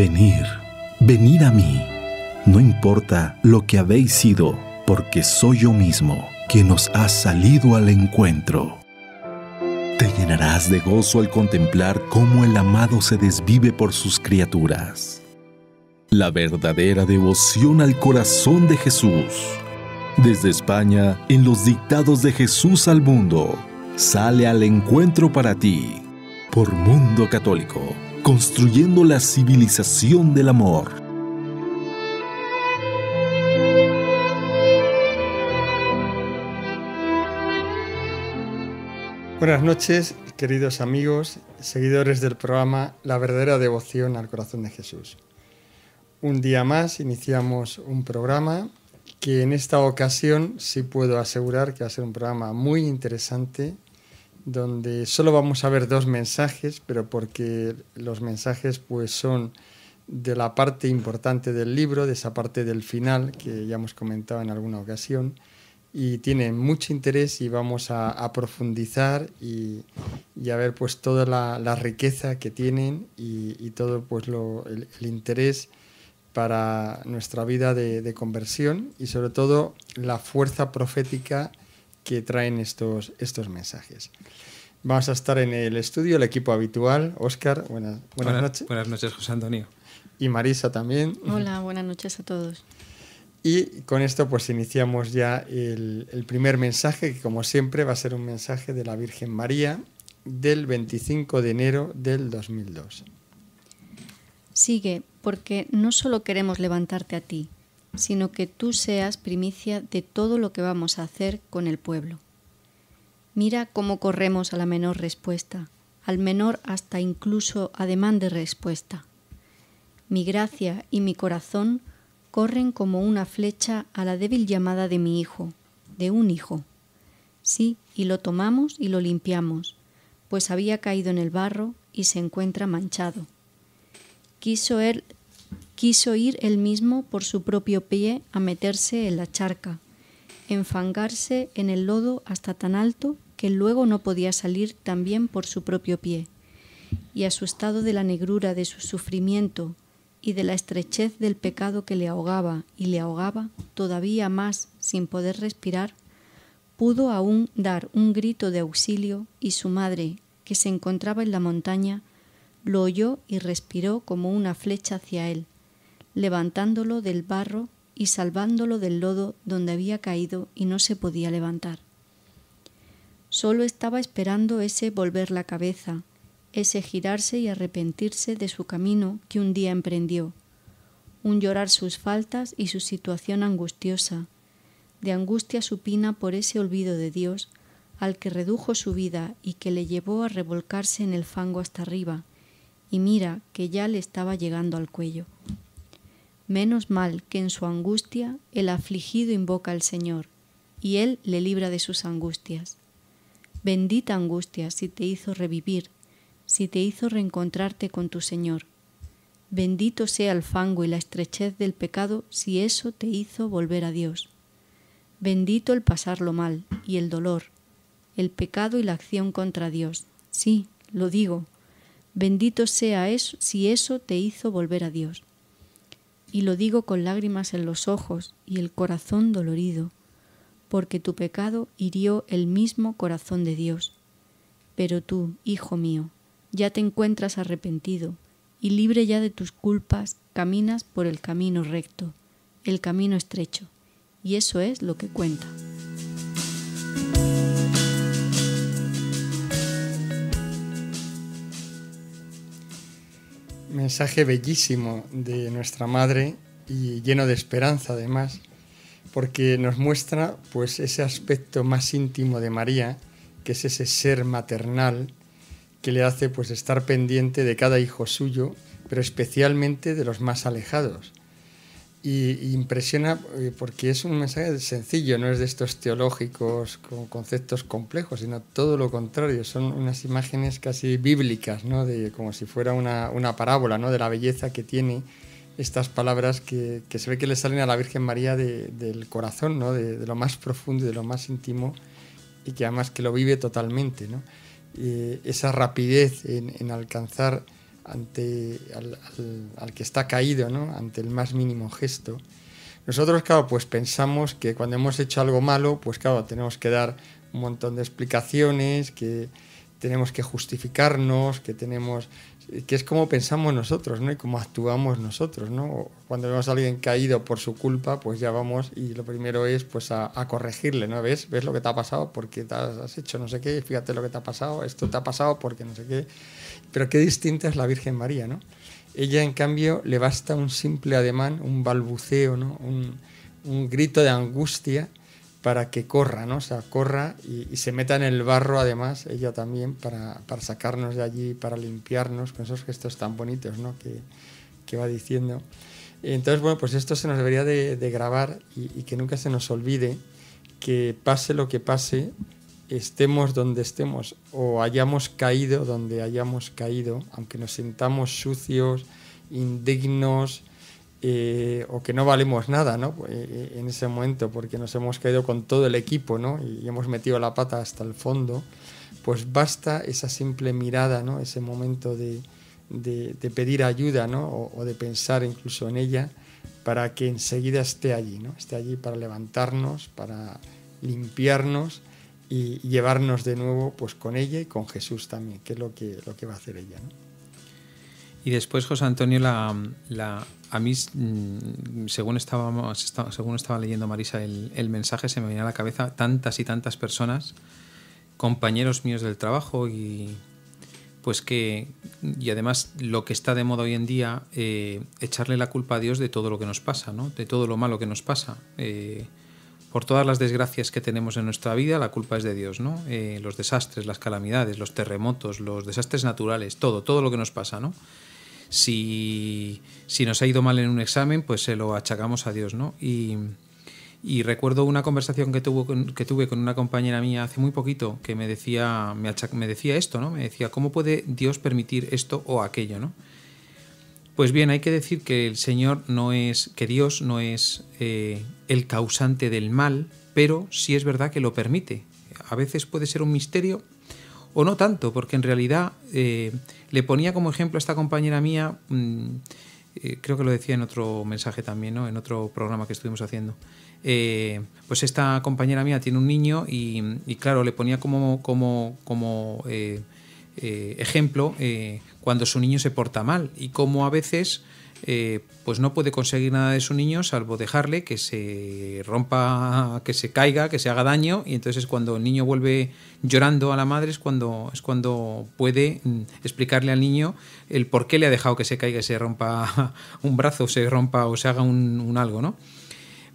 Venir, venir a mí. No importa lo que habéis sido, porque soy yo mismo quien os ha salido al encuentro. Te llenarás de gozo al contemplar cómo el amado se desvive por sus criaturas. La verdadera devoción al corazón de Jesús. Desde España, en los dictados de Jesús al mundo, sale al encuentro para ti, por Mundo Católico construyendo la civilización del amor. Buenas noches, queridos amigos, seguidores del programa La verdadera devoción al corazón de Jesús. Un día más iniciamos un programa que en esta ocasión sí puedo asegurar que va a ser un programa muy interesante donde solo vamos a ver dos mensajes, pero porque los mensajes pues son de la parte importante del libro, de esa parte del final que ya hemos comentado en alguna ocasión y tienen mucho interés y vamos a, profundizar y, a ver pues toda la, riqueza que tienen y, todo pues el, interés para nuestra vida de, de, conversión y sobre todo la fuerza profética que traen estos, estos mensajes. Vamos a estar en el estudio, el equipo habitual. Óscar, buenas, buenas, noches. Buenas noches, José Antonio. Y Marisa también. Hola, buenas noches a todos. Y con esto pues iniciamos ya el, el, primer mensaje, que como siempre va a ser un mensaje de la Virgen María del 25 de enero del 2002. Sigue, porque no solo queremos levantarte a ti, sino que tú seas primicia de todo lo que vamos a hacer con el pueblo. Mira cómo corremos a la menor respuesta, al menor hasta incluso ademán de respuesta. Mi gracia y mi corazón corren como una flecha a la débil llamada de mi hijo, de un hijo. Sí, y lo tomamos y lo limpiamos, pues había caído en el barro y se encuentra manchado. Quiso él quiso ir él mismo por su propio pie a meterse en la charca, enfangarse en el lodo hasta tan alto que luego no podía salir también por su propio pie, y asustado de la negrura de su sufrimiento y de la estrechez del pecado que le ahogaba y le ahogaba todavía más sin poder respirar, pudo aún dar un grito de auxilio y su madre, que se encontraba en la montaña, lo oyó y respiró como una flecha hacia él, levantándolo del barro y salvándolo del lodo donde había caído y no se podía levantar. Solo estaba esperando ese volver la cabeza, ese girarse y arrepentirse de su camino que un día emprendió, un llorar sus faltas y su situación angustiosa, de angustia supina por ese olvido de Dios al que redujo su vida y que le llevó a revolcarse en el fango hasta arriba, y mira que ya le estaba llegando al cuello. Menos mal que en su angustia el afligido invoca al Señor, y Él le libra de sus angustias. Bendita angustia si te hizo revivir, si te hizo reencontrarte con tu Señor. Bendito sea el fango y la estrechez del pecado si eso te hizo volver a Dios. Bendito el pasar lo mal y el dolor, el pecado y la acción contra Dios. Sí, lo digo. Bendito sea eso si eso te hizo volver a Dios y lo digo con lágrimas en los ojos y el corazón dolorido, porque tu pecado hirió el mismo corazón de Dios. Pero tú, hijo mío, ya te encuentras arrepentido, y libre ya de tus culpas, caminas por el camino recto, el camino estrecho, y eso es lo que cuenta. mensaje bellísimo de nuestra madre y lleno de esperanza además, porque nos muestra pues ese aspecto más íntimo de María, que es ese ser maternal que le hace pues estar pendiente de cada hijo suyo, pero especialmente de los más alejados. Y impresiona eh, porque es un mensaje sencillo, no es de estos teológicos con conceptos complejos, sino todo lo contrario, son unas imágenes casi bíblicas, ¿no? de, como si fuera una, parábola ¿no? de la belleza que tiene estas palabras que, se ve que le salen a la Virgen María del corazón, de, lo más profundo y de lo más íntimo, y que además que lo vive totalmente. Eh, esa rapidez en, en alcanzar ante al, que está caído, ¿no? ante el más mínimo gesto. Nosotros, claro, pues pensamos que cuando hemos hecho algo malo, pues claro, tenemos que dar un montón de explicaciones, que tenemos que justificarnos, que tenemos que es como pensamos nosotros, ¿no? Y cómo actuamos nosotros, ¿no? Cuando vemos a alguien caído por su culpa, pues ya vamos y lo primero es pues a, corregirle, ¿no? ¿Ves? ¿Ves lo que te ha pasado? Porque te has hecho no sé qué, fíjate lo que te ha pasado, esto te ha pasado porque no sé qué. Pero qué distinta es la Virgen María, ¿no? Ella, en cambio, le basta un simple ademán, un balbuceo, ¿no? un, grito de angustia para que corra, ¿no? O sea, corra y, se meta en el barro, además, ella también, para, sacarnos de allí, para limpiarnos, con esos gestos tan bonitos, ¿no? Que, va diciendo. Entonces, bueno, pues esto se nos debería de, grabar y, que nunca se nos olvide que pase lo que pase, estemos donde estemos o hayamos caído donde hayamos caído, aunque nos sintamos sucios, indignos eh, o que no valemos nada pues, eh, en ese momento porque nos hemos caído con todo el equipo ¿no? y hemos metido la pata hasta el fondo, pues basta esa simple mirada, ¿no? ese momento de, pedir ayuda ¿no? o, o de pensar incluso en ella para que enseguida esté allí, ¿no? esté allí para levantarnos, para limpiarnos y llevarnos de nuevo pues con ella y con Jesús también, que es lo que, lo que va a hacer ella. Y después, José Antonio, la, a mí, mm, según estaba, según estaba leyendo Marisa el, mensaje, se me venía a la cabeza tantas y tantas personas, compañeros míos del trabajo y pues que, y además lo que está de moda hoy en día, eh, echarle la culpa a Dios de todo lo que nos pasa, ¿no? de todo lo malo que nos pasa. Eh, por todas las desgracias que tenemos en nuestra vida, la culpa es de Dios, ¿no? Eh, los desastres, las calamidades, los terremotos, los desastres naturales, todo, todo lo que nos pasa, ¿no? Si, si nos ha ido mal en un examen, pues se lo achacamos a Dios, ¿no? Y, recuerdo una conversación que, que tuve con una compañera mía hace muy poquito que me decía, me decía esto, ¿no? Me decía, ¿cómo puede Dios permitir esto o aquello, ¿no? Pues bien, hay que decir que el Señor no es, que Dios no es eh, el causante del mal, pero sí es verdad que lo permite. A veces puede ser un misterio o no tanto, porque en realidad eh, le ponía como ejemplo a esta compañera mía, mm, eh, creo que lo decía en otro mensaje también, en otro programa que estuvimos haciendo. pues esta compañera mía tiene un niño y, claro, le ponía como, como, como eh, ejemplo, eh, cuando su niño se porta mal y cómo a veces eh, pues no puede conseguir nada de su niño salvo dejarle que se rompa, que se caiga, que se haga daño y entonces cuando el niño vuelve llorando a la madre es cuando, es cuando puede mm, explicarle al niño el por qué le ha dejado que se caiga, se rompa un brazo, se rompa o se haga un, algo, ¿no?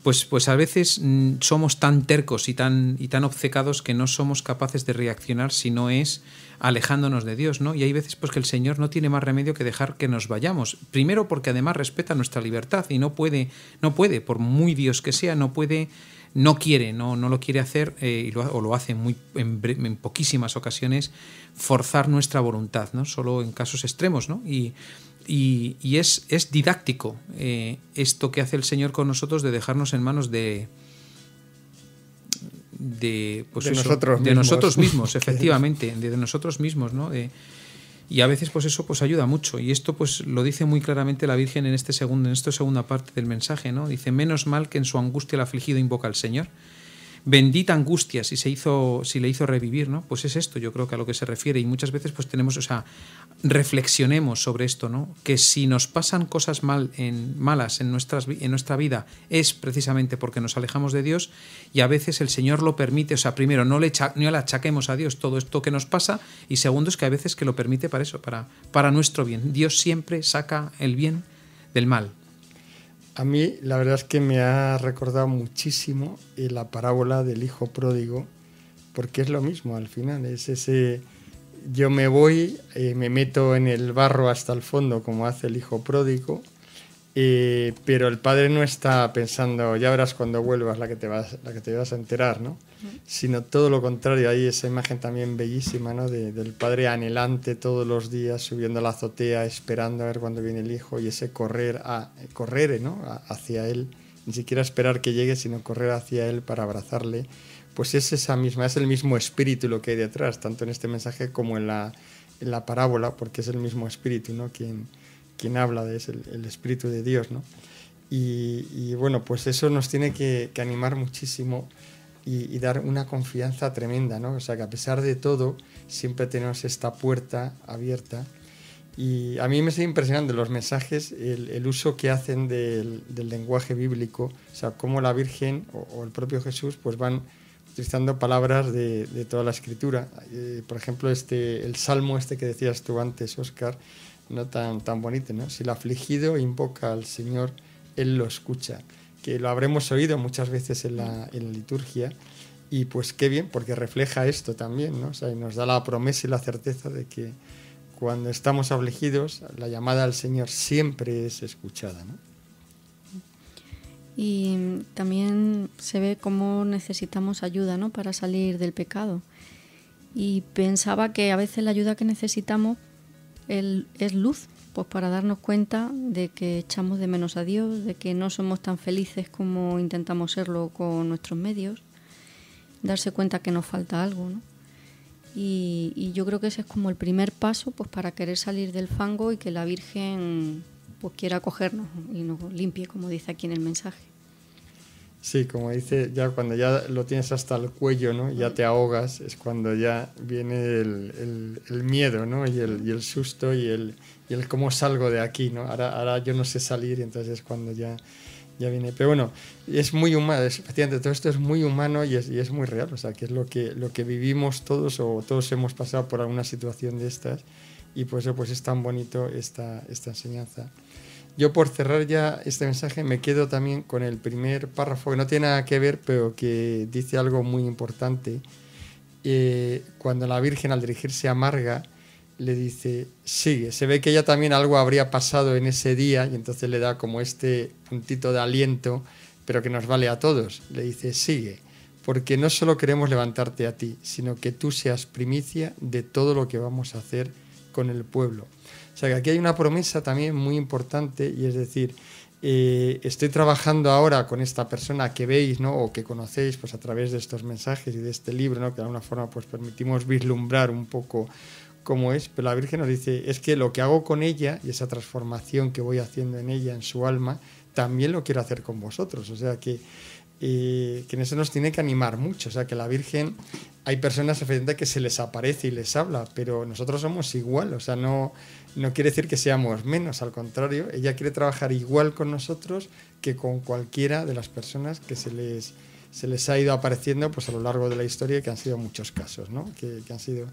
Pues, pues, a veces mm, somos tan tercos y tan, y tan obcecados que no somos capaces de reaccionar si no es alejándonos de Dios, ¿no? Y hay veces pues que el Señor no tiene más remedio que dejar que nos vayamos. Primero porque además respeta nuestra libertad y no puede, no puede, por muy Dios que sea, no puede, no quiere, no, no lo quiere hacer eh, y o lo hace muy, en, poquísimas ocasiones forzar nuestra voluntad, ¿no? Solo en casos extremos, ¿no? Y, y, es, es didáctico eh, esto que hace el Señor con nosotros de dejarnos en manos de, de, pues, nosotros, de mismos. nosotros mismos, efectivamente, de, nosotros mismos, ¿no? De, eh, y a veces pues eso pues ayuda mucho y esto pues lo dice muy claramente la Virgen en este segundo en esta segunda parte del mensaje, ¿no? Dice, "Menos mal que en su angustia el afligido invoca al Señor." Bendita angustia si se hizo si le hizo revivir, ¿no? Pues es esto, yo creo que a lo que se refiere y muchas veces pues tenemos, o sea, reflexionemos sobre esto, ¿no? Que si nos pasan cosas mal en, malas en, nuestras, en nuestra vida es precisamente porque nos alejamos de Dios y a veces el Señor lo permite. O sea, primero, no le, achaquemos a Dios todo esto que nos pasa y segundo, es que a veces que lo permite para eso, para, para nuestro bien. Dios siempre saca el bien del mal. A mí la verdad es que me ha recordado muchísimo eh, la parábola del hijo pródigo porque es lo mismo al final, es ese yo me voy, eh, me meto en el barro hasta el fondo, como hace el hijo pródigo, eh, pero el padre no está pensando, ya verás cuando vuelvas la que te vas, la que te vas a enterar, ¿no? Sino todo lo contrario, hay esa imagen también bellísima, ¿no? del padre anhelante todos los días, subiendo a la azotea, esperando a ver cuándo viene el hijo y ese correr, a, correr ¿no? hacia él, ni siquiera esperar que llegue, sino correr hacia él para abrazarle pues es esa misma, es el mismo espíritu lo que hay detrás, tanto en este mensaje como en la, en la parábola, porque es el mismo espíritu, ¿no? Quien, quien habla es el, espíritu de Dios, ¿no? Y, bueno, pues eso nos tiene que, animar muchísimo y, dar una confianza tremenda, ¿no? O sea, que a pesar de todo, siempre tenemos esta puerta abierta. Y a mí me sigue impresionando los mensajes, el, uso que hacen del, lenguaje bíblico, o sea, cómo la Virgen o, o el propio Jesús pues van utilizando palabras de, toda la escritura. Eh, por ejemplo, este, el salmo este que decías tú antes, Oscar, no tan, tan bonito, ¿no? Si el afligido invoca al Señor, Él lo escucha, que lo habremos oído muchas veces en la, liturgia. Y pues qué bien, porque refleja esto también, ¿no? O sea, nos da la promesa y la certeza de que cuando estamos afligidos, la llamada al Señor siempre es escuchada, ¿no? Y también se ve cómo necesitamos ayuda ¿no? para salir del pecado. Y pensaba que a veces la ayuda que necesitamos es luz, pues para darnos cuenta de que echamos de menos a Dios, de que no somos tan felices como intentamos serlo con nuestros medios, darse cuenta que nos falta algo. ¿no? Y, yo creo que ese es como el primer paso pues para querer salir del fango y que la Virgen pues, quiera cogernos y nos limpie, como dice aquí en el mensaje. Sí, como dice, ya cuando ya lo tienes hasta el cuello, ¿no? Ya te ahogas, es cuando ya viene el, el, miedo, ¿no? Y el, y el susto y, y el, cómo salgo de aquí, ¿no? Ahora, ahora yo no sé salir, entonces es cuando ya, ya viene. Pero bueno, es muy humano, efectivamente, todo esto es muy humano y es, y es, muy real, o sea, que es lo que, lo que vivimos todos o todos hemos pasado por alguna situación de estas y por eso pues es tan bonito esta, esta enseñanza. Yo por cerrar ya este mensaje me quedo también con el primer párrafo que no tiene nada que ver, pero que dice algo muy importante. Eh, cuando la Virgen al dirigirse a Marga le dice, sigue, se ve que ella también algo habría pasado en ese día y entonces le da como este puntito de aliento, pero que nos vale a todos. Le dice, sigue, porque no solo queremos levantarte a ti, sino que tú seas primicia de todo lo que vamos a hacer con el pueblo. O sea que aquí hay una promesa también muy importante y es decir, eh, estoy trabajando ahora con esta persona que veis ¿no? o que conocéis pues, a través de estos mensajes y de este libro, ¿no? que de alguna forma pues, permitimos vislumbrar un poco cómo es, pero la Virgen nos dice, es que lo que hago con ella y esa transformación que voy haciendo en ella, en su alma, también lo quiero hacer con vosotros. O sea que, eh, que en eso nos tiene que animar mucho. O sea que la Virgen, hay personas que se les aparece y les habla, pero nosotros somos igual, o sea, no no quiere decir que seamos menos, al contrario, ella quiere trabajar igual con nosotros que con cualquiera de las personas que se les, se les ha ido apareciendo pues, a lo largo de la historia, que han sido muchos casos, ¿no? que, han sido...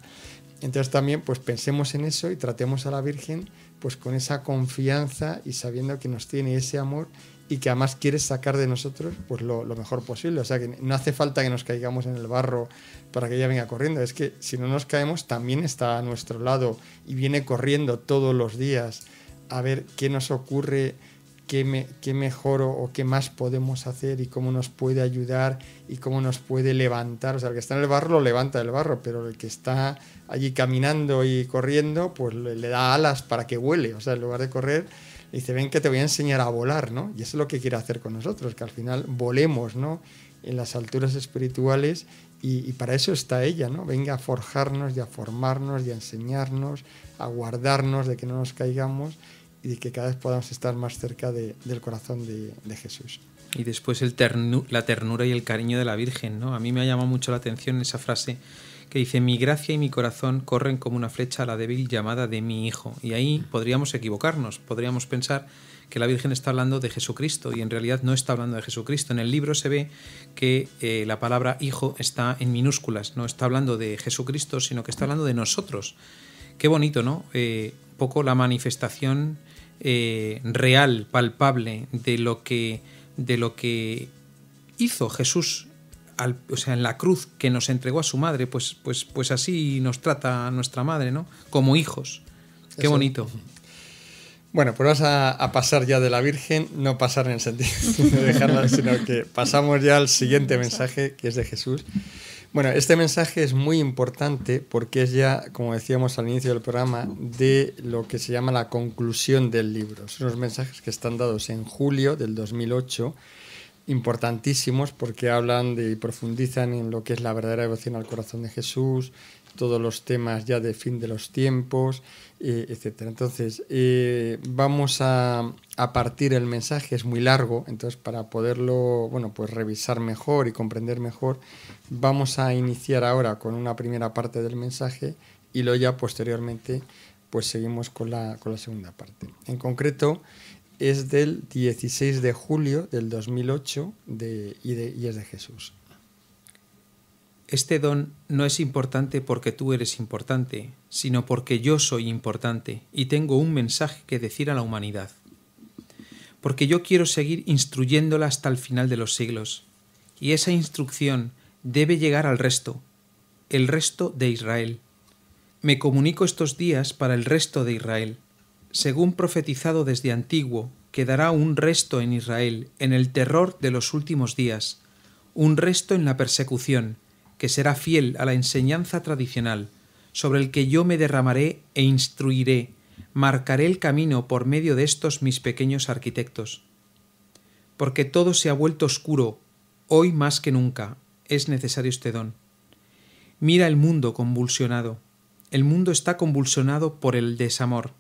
Entonces también pues, pensemos en eso y tratemos a la Virgen pues, con esa confianza y sabiendo que nos tiene ese amor y que además quiere sacar de nosotros pues, lo, lo mejor posible. O sea que no hace falta que nos caigamos en el barro para que ella venga corriendo. Es que si no nos caemos, también está a nuestro lado y viene corriendo todos los días a ver qué nos ocurre, qué, me, mejoro o qué más podemos hacer y cómo nos puede ayudar y cómo nos puede levantar. O sea, el que está en el barro lo levanta del barro, pero el que está allí caminando y corriendo, pues le, da alas para que vuele. O sea, en lugar de correr, dice, ven que te voy a enseñar a volar, ¿no? Y eso es lo que quiere hacer con nosotros, que al final volemos, ¿no? en las alturas espirituales y, para eso está ella, ¿no? Venga a forjarnos y a formarnos y a enseñarnos, a guardarnos de que no nos caigamos y de que cada vez podamos estar más cerca de, del corazón de, Jesús. Y después el la ternura y el cariño de la Virgen, ¿no? A mí me ha llamado mucho la atención esa frase que dice, mi gracia y mi corazón corren como una flecha a la débil llamada de mi hijo. Y ahí podríamos equivocarnos, podríamos pensar que la Virgen está hablando de Jesucristo y en realidad no está hablando de Jesucristo. En el libro se ve que eh, la palabra hijo está en minúsculas, no está hablando de Jesucristo, sino que está hablando de nosotros. Qué bonito, ¿no? ...un eh, poco la manifestación eh, real, palpable, de lo que, de lo que hizo Jesús o sea, en la cruz que nos entregó a su madre, pues, pues, pues así nos trata a nuestra madre, ¿no? Como hijos. Qué bonito. Bueno, pues vas a, pasar ya de la Virgen, no pasar en el sentido de dejarla, sino que pasamos ya al siguiente mensaje, que es de Jesús. Bueno, este mensaje es muy importante porque es ya, como decíamos al inicio del programa, de lo que se llama la conclusión del libro. Son los mensajes que están dados en julio del 2008, importantísimos porque hablan y profundizan en lo que es la verdadera devoción al corazón de Jesús, todos los temas ya de fin de los tiempos, eh, etcétera. Entonces, eh, vamos a, a, partir el mensaje, es muy largo, entonces para poderlo, bueno, pues revisar mejor y comprender mejor, vamos a iniciar ahora con una primera parte del mensaje y luego ya posteriormente pues seguimos con la, con la segunda parte. En concreto, es del 16 de julio del 2008 de, y, de, y es de Jesús. Este don no es importante porque tú eres importante, sino porque yo soy importante y tengo un mensaje que decir a la humanidad. Porque yo quiero seguir instruyéndola hasta el final de los siglos, y esa instrucción debe llegar al resto, el resto de Israel. Me comunico estos días para el resto de Israel, según profetizado desde antiguo, quedará un resto en Israel en el terror de los últimos días, un resto en la persecución, que será fiel a la enseñanza tradicional, sobre el que yo me derramaré e instruiré, marcaré el camino por medio de estos mis pequeños arquitectos. Porque todo se ha vuelto oscuro, hoy más que nunca, es necesario este don. Mira el mundo convulsionado. El mundo está convulsionado por el desamor,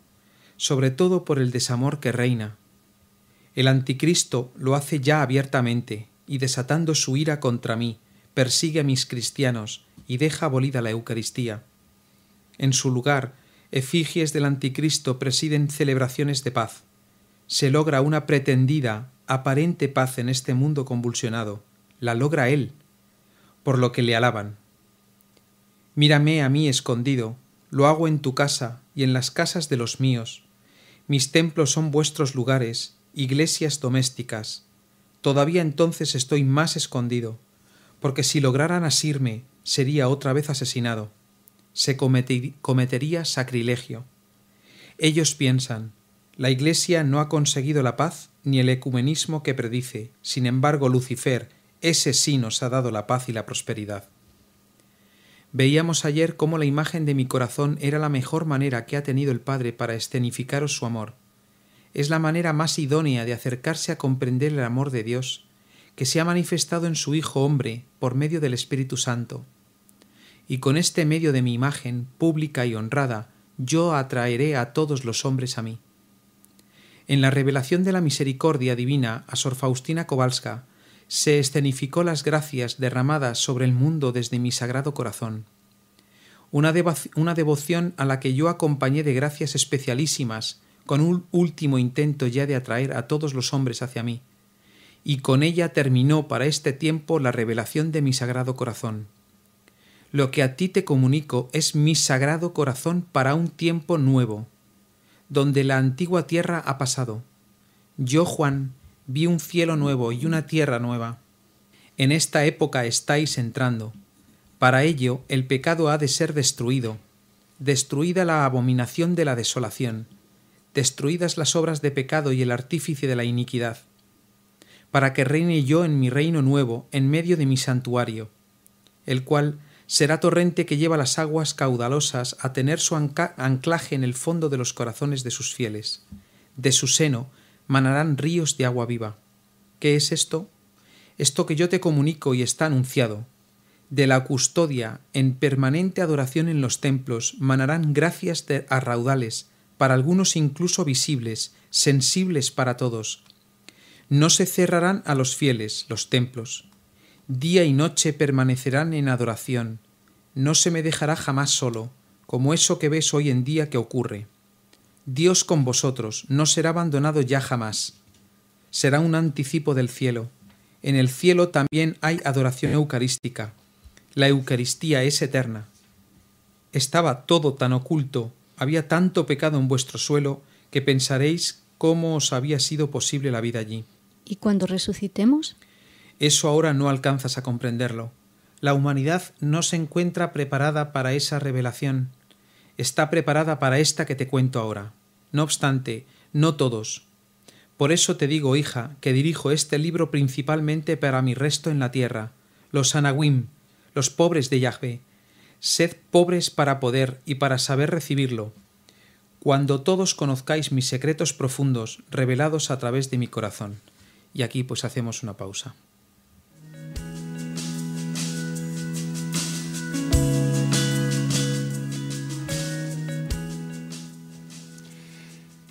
sobre todo por el desamor que reina. El anticristo lo hace ya abiertamente y desatando su ira contra mí, persigue a mis cristianos y deja abolida la Eucaristía. En su lugar, efigies del anticristo presiden celebraciones de paz. Se logra una pretendida, aparente paz en este mundo convulsionado. La logra él, por lo que le alaban. Mírame a mí escondido, lo hago en tu casa y en las casas de los míos. Mis templos son vuestros lugares, iglesias domésticas. Todavía entonces estoy más escondido, porque si lograran asirme sería otra vez asesinado. Se cometería sacrilegio. Ellos piensan, la Iglesia no ha conseguido la paz ni el ecumenismo que predice, sin embargo Lucifer, ese sí nos ha dado la paz y la prosperidad. Veíamos ayer cómo la imagen de mi corazón era la mejor manera que ha tenido el Padre para escenificaros su amor. Es la manera más idónea de acercarse a comprender el amor de Dios, que se ha manifestado en su Hijo hombre por medio del Espíritu Santo. Y con este medio de mi imagen, pública y honrada, yo atraeré a todos los hombres a mí. En la revelación de la misericordia divina a Sor Faustina Kowalska se escenificó las gracias derramadas sobre el mundo desde mi sagrado corazón. Una, una devoción a la que yo acompañé de gracias especialísimas, con un último intento ya de atraer a todos los hombres hacia mí y con ella terminó para este tiempo la revelación de mi sagrado corazón. Lo que a ti te comunico es mi sagrado corazón para un tiempo nuevo, donde la antigua tierra ha pasado. Yo, Juan, vi un cielo nuevo y una tierra nueva. En esta época estáis entrando. Para ello el pecado ha de ser destruido, destruida la abominación de la desolación, destruidas las obras de pecado y el artífice de la iniquidad para que reine yo en mi reino nuevo, en medio de mi santuario, el cual será torrente que lleva las aguas caudalosas a tener su anclaje en el fondo de los corazones de sus fieles. De su seno manarán ríos de agua viva. ¿Qué es esto? Esto que yo te comunico y está anunciado. De la custodia, en permanente adoración en los templos, manarán gracias a raudales, para algunos incluso visibles, sensibles para todos, no se cerrarán a los fieles los templos. Día y noche permanecerán en adoración. No se me dejará jamás solo, como eso que ves hoy en día que ocurre. Dios con vosotros no será abandonado ya jamás. Será un anticipo del cielo. En el cielo también hay adoración eucarística. La Eucaristía es eterna. Estaba todo tan oculto, había tanto pecado en vuestro suelo, que pensaréis cómo os había sido posible la vida allí. ¿Y cuando resucitemos? Eso ahora no alcanzas a comprenderlo. La humanidad no se encuentra preparada para esa revelación. Está preparada para esta que te cuento ahora. No obstante, no todos. Por eso te digo, hija, que dirijo este libro principalmente para mi resto en la tierra, los Anawim, los pobres de Yahvé. Sed pobres para poder y para saber recibirlo. Cuando todos conozcáis mis secretos profundos, revelados a través de mi corazón. Y aquí pues hacemos una pausa.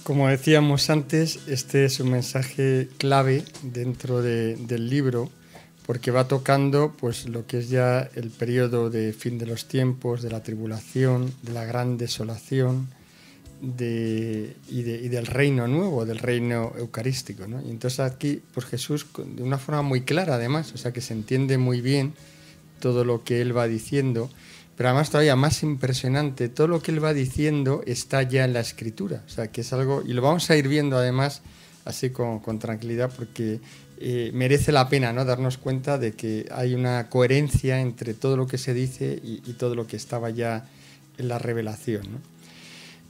Como decíamos antes, este es un mensaje clave dentro del libro porque va tocando pues lo que es ya el periodo de fin de los tiempos, de la tribulación, de la gran desolación, y, del reino nuevo, del reino eucarístico. Y entonces aquí, pues Jesús, de una forma muy clara además, o sea que se entiende muy bien todo lo que él va diciendo, pero además todavía más impresionante, todo lo que él va diciendo está ya en la escritura, o sea que es algo, y lo vamos a ir viendo además así con, tranquilidad porque eh, merece la pena ¿no? darnos cuenta de que hay una coherencia entre todo lo que se dice y, todo lo que estaba ya en la revelación. ¿no?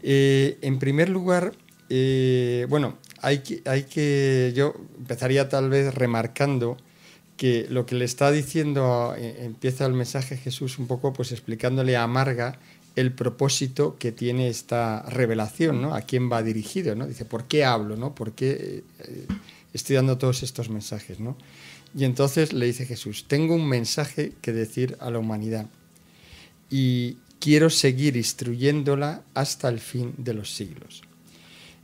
Eh, en primer lugar, eh, bueno, hay que, hay que, yo empezaría tal vez remarcando que lo que le está diciendo, eh, empieza el mensaje Jesús un poco pues explicándole a Marga el propósito que tiene esta revelación, ¿no? A quién va dirigido, ¿no? Dice, ¿por qué hablo, no? ¿Por qué estoy dando todos estos mensajes, no? Y entonces le dice Jesús, tengo un mensaje que decir a la humanidad. Y, quiero seguir instruyéndola hasta el fin de los siglos.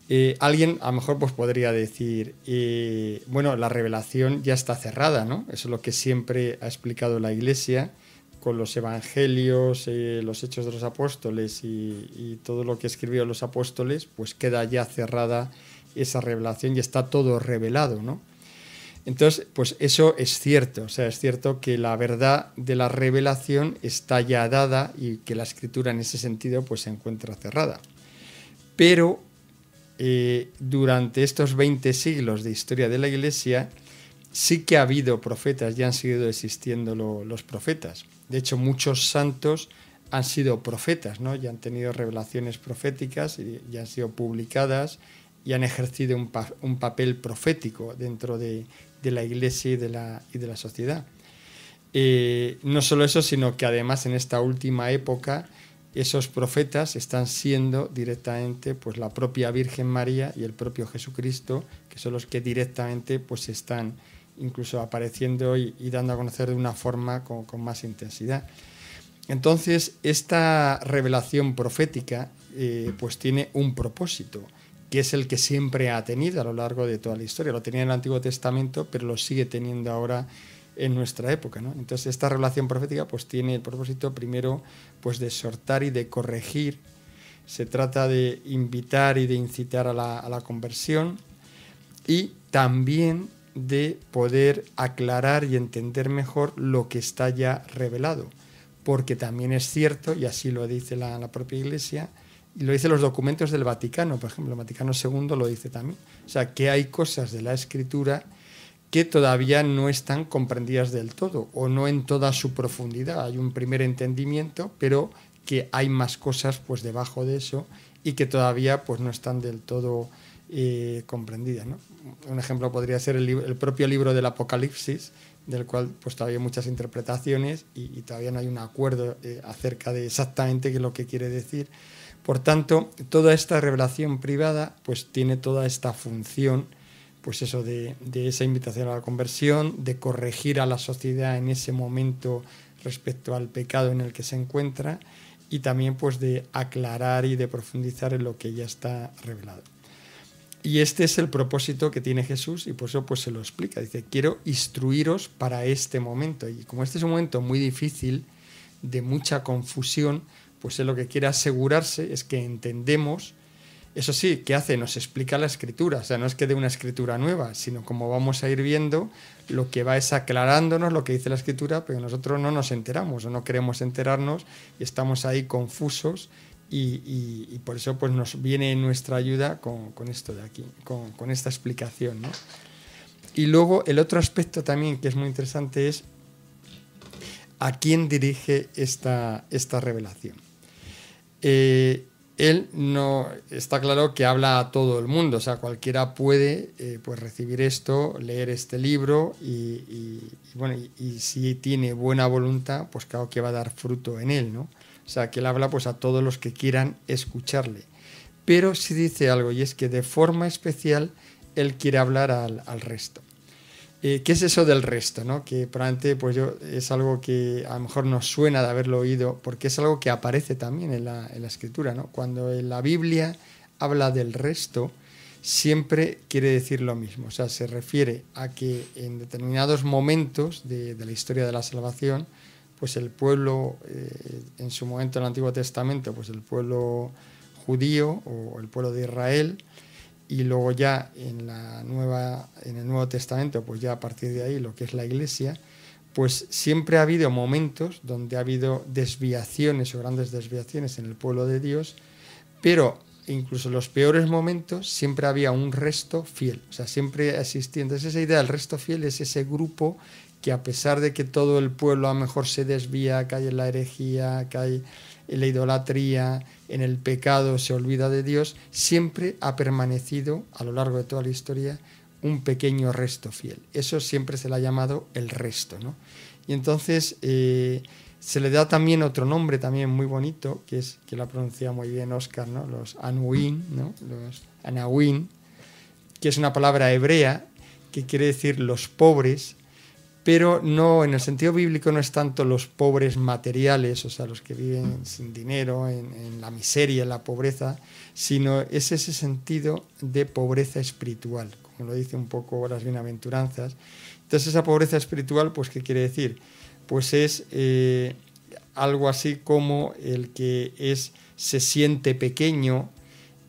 Eh, alguien a lo mejor pues, podría decir, eh, bueno, la revelación ya está cerrada, ¿no? Eso es lo que siempre ha explicado la Iglesia con los evangelios, eh, los hechos de los apóstoles y, y todo lo que escribió los apóstoles, pues queda ya cerrada esa revelación y está todo revelado, ¿no? Entonces, pues eso es cierto, o sea, es cierto que la verdad de la revelación está ya dada y que la escritura en ese sentido pues se encuentra cerrada. Pero eh, durante estos 20 siglos de historia de la Iglesia sí que ha habido profetas ya han seguido existiendo los profetas. De hecho, muchos santos han sido profetas, ¿no? han tenido revelaciones proféticas y, han sido publicadas y han ejercido un papel profético dentro de, de la iglesia y de la, sociedad. Eh, no solo eso, sino que además en esta última época esos profetas están siendo directamente pues la propia Virgen María y el propio Jesucristo, que son los que directamente pues están incluso apareciendo y, y dando a conocer de una forma con, más intensidad. Entonces, esta revelación profética eh, pues tiene un propósito que es el que siempre ha tenido a lo largo de toda la historia. Lo tenía en el Antiguo Testamento, pero lo sigue teniendo ahora en nuestra época. Entonces, esta relación profética pues, tiene el propósito primero pues, de exhortar y de corregir. Se trata de invitar y de incitar a la, a la conversión y también de poder aclarar y entender mejor lo que está ya revelado. Porque también es cierto, y así lo dice la propia Iglesia, y lo dicen los documentos del Vaticano, por ejemplo, el Vaticano II lo dice también. O sea, que hay cosas de la escritura que todavía no están comprendidas del todo o no en toda su profundidad. Hay un primer entendimiento, pero que hay más cosas pues debajo de eso y que todavía pues no están del todo eh, comprendidas. Un ejemplo podría ser el, propio libro del Apocalipsis, del cual pues todavía hay muchas interpretaciones y, todavía no hay un acuerdo eh, acerca de exactamente qué es lo que quiere decir. Por tanto, toda esta revelación privada pues tiene toda esta función, pues eso de, esa invitación a la conversión, de corregir a la sociedad en ese momento respecto al pecado en el que se encuentra y también pues de aclarar y de profundizar en lo que ya está revelado. Y este es el propósito que tiene Jesús y por eso pues se lo explica. Dice, quiero instruiros para este momento. Y como este es un momento muy difícil, de mucha confusión, pues él lo que quiere asegurarse es que entendemos, eso sí, que hace, nos explica la escritura, o sea, no es que dé una escritura nueva, sino como vamos a ir viendo, lo que va es aclarándonos lo que dice la escritura, pero nosotros no nos enteramos o no queremos enterarnos y estamos ahí confusos y, por eso pues nos viene nuestra ayuda con, esto de aquí, con, esta explicación, Y luego el otro aspecto también que es muy interesante es a quién dirige esta, esta revelación. Eh, él no está claro que habla a todo el mundo, o sea, cualquiera puede eh, pues recibir esto, leer este libro y, bueno, y, si tiene buena voluntad, pues claro que va a dar fruto en él, ¿no? O sea, que él habla pues a todos los que quieran escucharle. Pero si dice algo y es que de forma especial él quiere hablar al resto. Eh, ¿Qué es eso del resto? ¿no? Que probablemente pues yo, es algo que a lo mejor nos suena de haberlo oído, porque es algo que aparece también en la, escritura. ¿no? Cuando en la Biblia habla del resto, siempre quiere decir lo mismo. O sea, se refiere a que en determinados momentos de, la historia de la salvación, pues el pueblo, eh, en su momento en el Antiguo Testamento, pues el pueblo judío o el pueblo de Israel, y luego ya en, la nueva, en el Nuevo Testamento, pues ya a partir de ahí lo que es la Iglesia, pues siempre ha habido momentos donde ha habido desviaciones o grandes desviaciones en el pueblo de Dios, pero incluso en los peores momentos siempre había un resto fiel, o sea, siempre existiendo. Entonces esa idea del resto fiel es ese grupo que a pesar de que todo el pueblo a lo mejor se desvía, cae en la herejía, cae en la idolatría, en el pecado, se olvida de Dios, siempre ha permanecido a lo largo de toda la historia un pequeño resto fiel. Eso siempre se le ha llamado el resto, ¿no? Y entonces eh, se le da también otro nombre también muy bonito, que es que la pronuncia muy bien Oscar, ¿no? Los Anuin, ¿no? Los Anawin, que es una palabra hebrea que quiere decir los pobres, pero no, en el sentido bíblico no es tanto los pobres materiales, o sea, los que viven sin dinero, en, la miseria, en la pobreza, sino es ese sentido de pobreza espiritual, como lo dice un poco las bienaventuranzas. Entonces, esa pobreza espiritual, pues, ¿qué quiere decir? Pues es eh, algo así como el que es, se siente pequeño,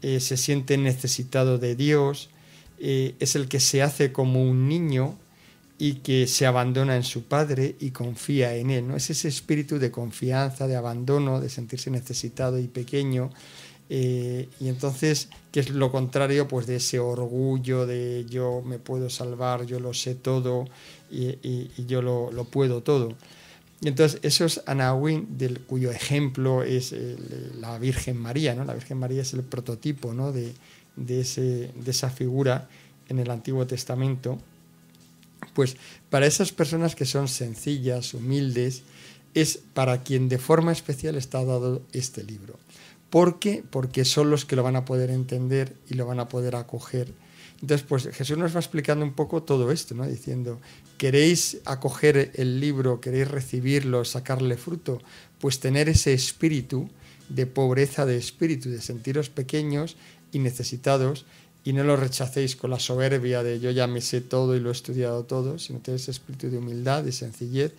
eh, se siente necesitado de Dios, eh, es el que se hace como un niño, y que se abandona en su Padre y confía en Él. ¿no? Es ese espíritu de confianza, de abandono, de sentirse necesitado y pequeño. Eh, y entonces, que es lo contrario pues, de ese orgullo de yo me puedo salvar, yo lo sé todo y, yo lo, puedo todo. Y entonces, es Anahuín, del, cuyo ejemplo es la Virgen María, ¿no? la Virgen María es el prototipo ¿no? de, de, de esa figura en el Antiguo Testamento pues para esas personas que son sencillas, humildes, es para quien de forma especial está dado este libro. ¿Por qué? Porque son los que lo van a poder entender y lo van a poder acoger. Entonces, pues Jesús nos va explicando un poco todo esto, ¿no? Diciendo, ¿queréis acoger el libro, queréis recibirlo, sacarle fruto? Pues tener ese espíritu de pobreza de espíritu, de sentiros pequeños y necesitados y no lo rechacéis con la soberbia de yo ya me sé todo y lo he estudiado todo, sino tenéis espíritu de humildad y sencillez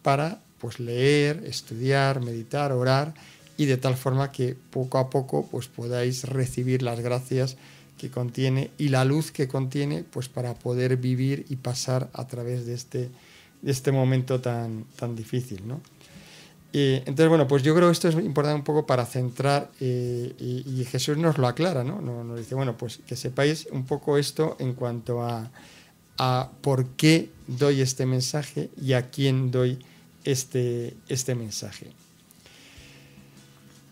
para pues leer, estudiar, meditar, orar y de tal forma que poco a poco pues podáis recibir las gracias que contiene y la luz que contiene pues para poder vivir y pasar a través de este, este momento tan, tan difícil, ¿no? Eh, entonces, bueno, pues yo creo que esto es importante un poco para centrar eh, y, Jesús nos lo aclara, ¿no? Nos, dice, bueno, pues que sepáis un poco esto en cuanto a, a por qué doy este mensaje y a quién doy este, este mensaje.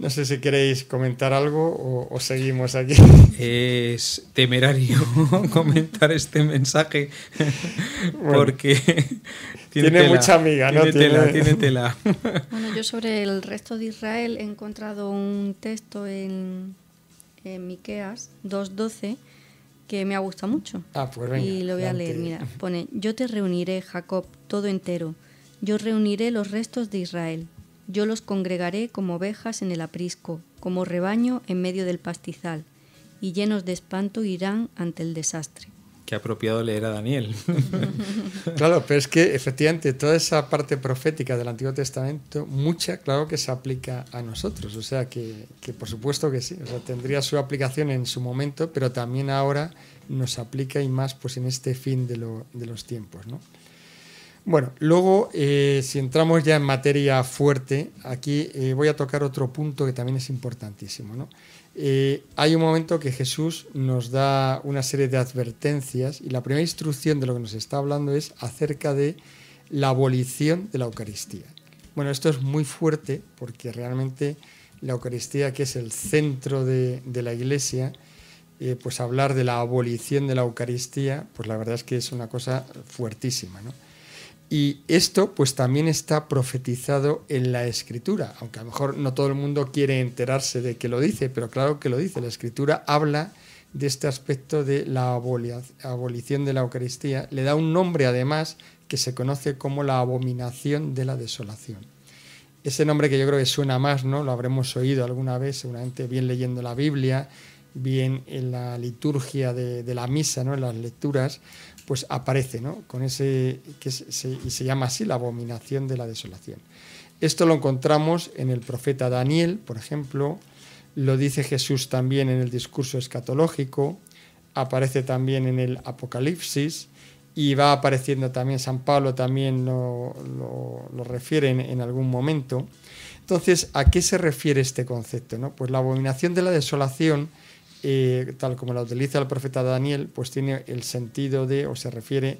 No sé si queréis comentar algo o, seguimos aquí. Es temerario comentar este mensaje porque tiene, mucha amiga, tiene ¿no? Tela, tiene tela. Bueno, yo sobre el resto de Israel he encontrado un texto en, en Miqueas 2.12 que me ha gustado mucho. Ah, pues venga, y lo voy a leer. Mira, pone, yo te reuniré, Jacob, todo entero. Yo reuniré los restos de Israel yo los congregaré como ovejas en el aprisco, como rebaño en medio del pastizal, y llenos de espanto irán ante el desastre. Qué apropiado leer a Daniel. claro, pero es que efectivamente toda esa parte profética del Antiguo Testamento, mucha, claro que se aplica a nosotros. O sea, que, por supuesto que sí. O sea, tendría su aplicación en su momento, pero también ahora nos aplica y más pues en este fin de, de los tiempos, ¿no? Bueno, luego, eh, si entramos ya en materia fuerte, aquí eh, voy a tocar otro punto que también es importantísimo. ¿no? Eh, hay un momento que Jesús nos da una serie de advertencias y la primera instrucción de lo que nos está hablando es acerca de la abolición de la Eucaristía. Bueno, esto es muy fuerte porque realmente la Eucaristía, que es el centro de, la Iglesia, pues hablar de la abolición de la Eucaristía, pues la verdad es que es una cosa fuertísima. ¿no? Y esto pues también está profetizado en la escritura, aunque a lo mejor no todo el mundo quiere enterarse de que lo dice, pero claro que lo dice, la escritura habla de este aspecto de la abolición de la Eucaristía, le da un nombre además que se conoce como la abominación de la desolación. Ese nombre que yo creo que suena más, ¿no? Lo habremos oído alguna vez, seguramente bien leyendo la Biblia, bien en la liturgia de, de la misa, ¿no? En las lecturas, pues aparece, ¿no? Con ese, que se, y se llama así la abominación de la desolación. Esto lo encontramos en el profeta Daniel, por ejemplo, lo dice Jesús también en el discurso escatológico, aparece también en el Apocalipsis y va apareciendo también San Pablo, también lo, lo, refiere en, en, algún momento. Entonces, ¿a qué se refiere este concepto? No? Pues la abominación de la desolación eh, tal como la utiliza el profeta Daniel, pues tiene el sentido de, o se refiere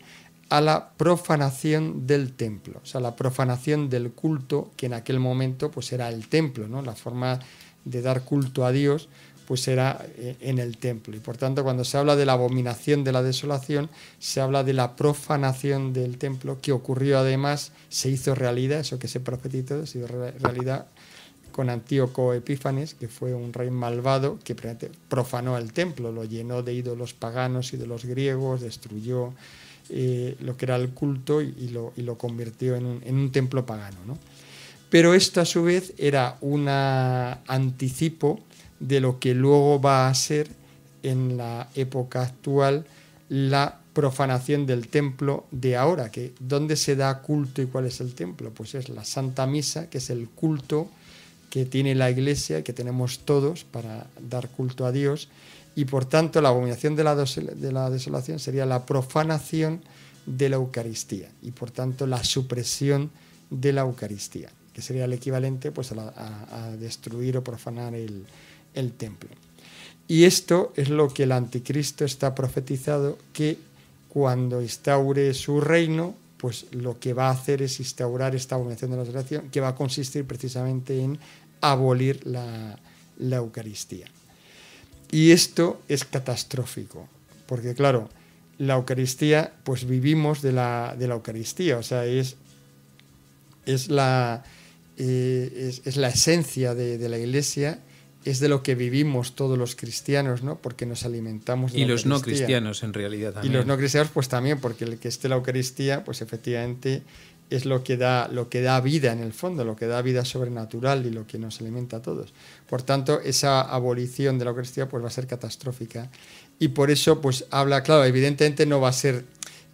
a la profanación del templo, o sea, la profanación del culto, que en aquel momento pues era el templo, ¿no? La forma de dar culto a Dios, pues era eh, en el templo. Y por tanto, cuando se habla de la abominación de la desolación, se habla de la profanación del templo que ocurrió además, se hizo realidad, eso que se profetizó, se hizo realidad con Antíoco Epífanes, que fue un rey malvado que profanó el templo, lo llenó de ídolos paganos y de los griegos, destruyó eh, lo que era el culto y, lo, convirtió en un, templo pagano. Pero esto a su vez era un anticipo de lo que luego va a ser en la época actual la profanación del templo de ahora, que ¿dónde se da culto y cuál es el templo? Pues es la Santa Misa, que es el culto que tiene la Iglesia, que tenemos todos para dar culto a Dios, y por tanto la abominación de la, de la desolación sería la profanación de la Eucaristía, y por tanto la supresión de la Eucaristía, que sería el equivalente pues, a, destruir o profanar el, el templo. Y esto es lo que el anticristo está profetizado, que cuando instaure su reino, pues lo que va a hacer es instaurar esta abominación de la relación que va a consistir precisamente en abolir la, Eucaristía. Y esto es catastrófico, porque claro, la Eucaristía, pues vivimos de la, Eucaristía, o sea, es, es, la, eh, es, la esencia de, de, la Iglesia es de lo que vivimos todos los cristianos, ¿no? Porque nos alimentamos de Y los no cristianos en realidad también. Y los no cristianos pues también, porque el que esté la Eucaristía pues efectivamente es lo que da lo que da vida en el fondo, lo que da vida sobrenatural y lo que nos alimenta a todos. Por tanto, esa abolición de la Eucaristía pues va a ser catastrófica y por eso pues habla, claro, evidentemente no va a ser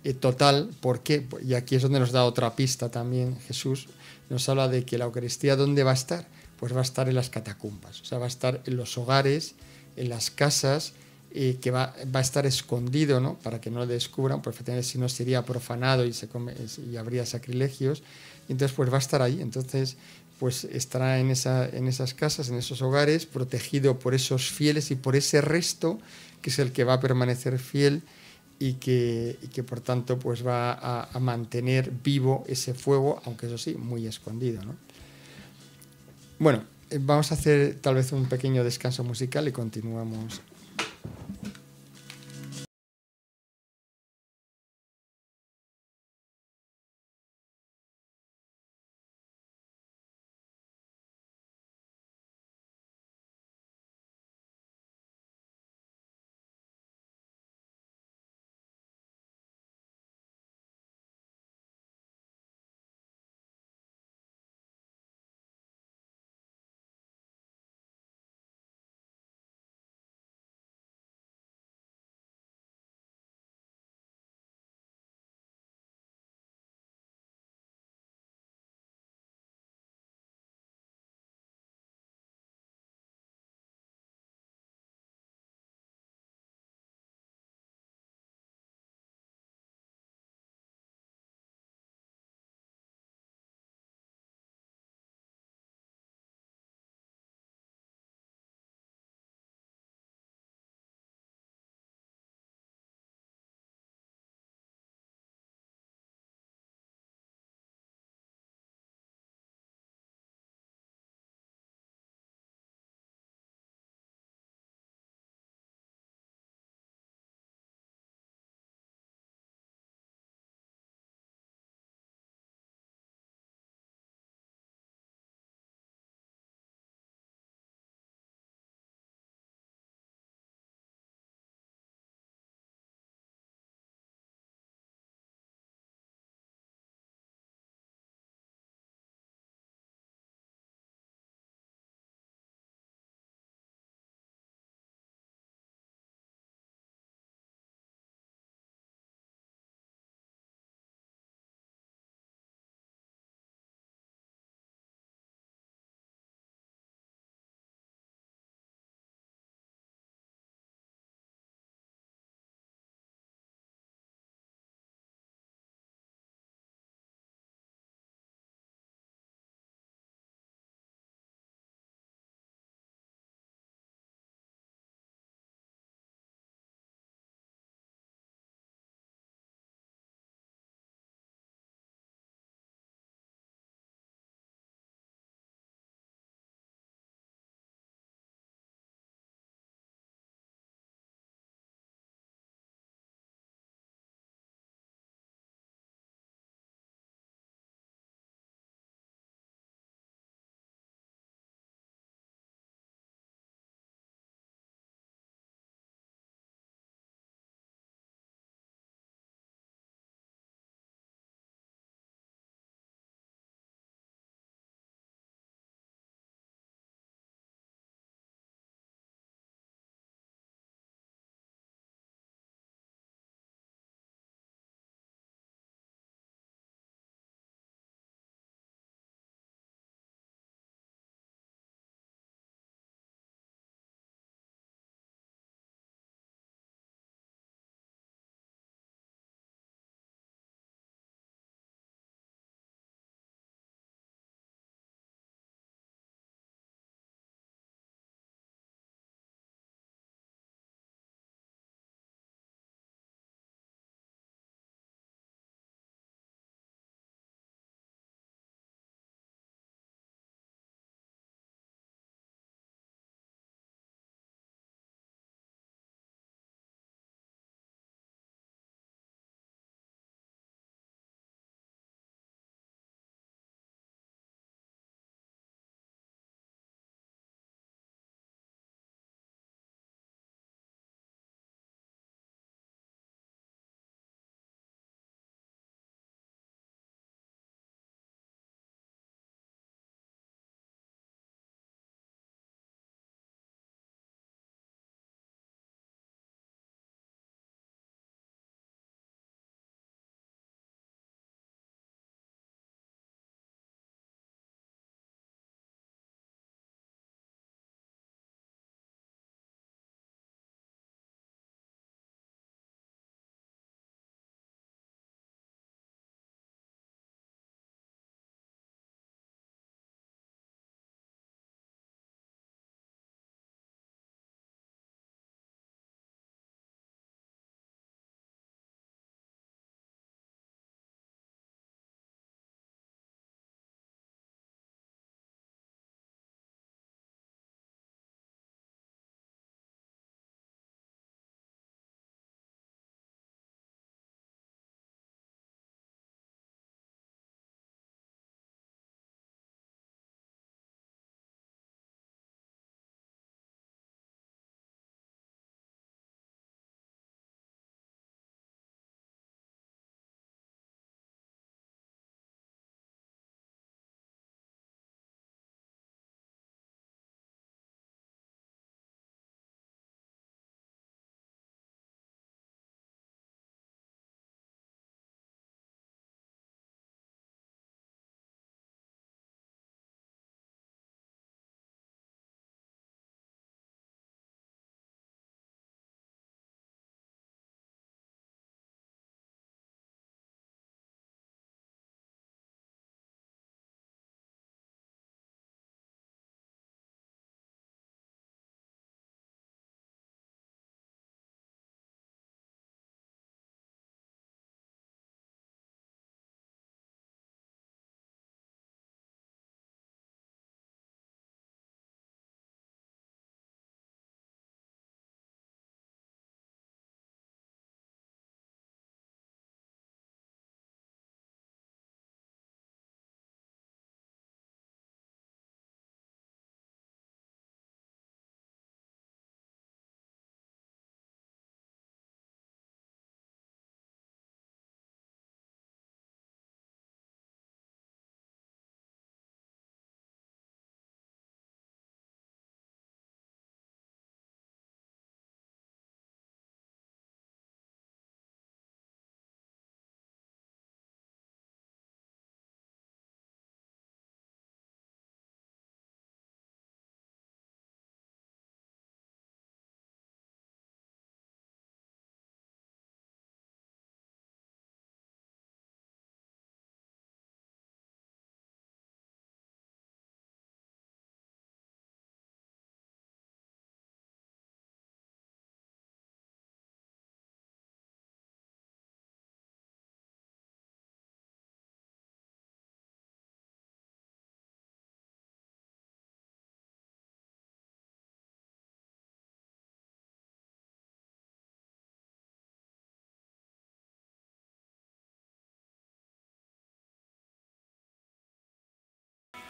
eh, total, porque Y aquí es donde nos da otra pista también Jesús, nos habla de que la Eucaristía dónde va a estar? pues va a estar en las catacumbas, o sea, va a estar en los hogares, en las casas, que va, a estar escondido, ¿no? Para que no lo descubran, porque si no sería profanado y, se come, y habría sacrilegios, y entonces pues va a estar ahí, entonces pues estará en, esa, en esas casas, en esos hogares, protegido por esos fieles y por ese resto que es el que va a permanecer fiel y que, por tanto pues va a, a, mantener vivo ese fuego, aunque eso sí, muy escondido, ¿no? Bueno, eh, vamos a hacer tal vez un pequeño descanso musical y continuamos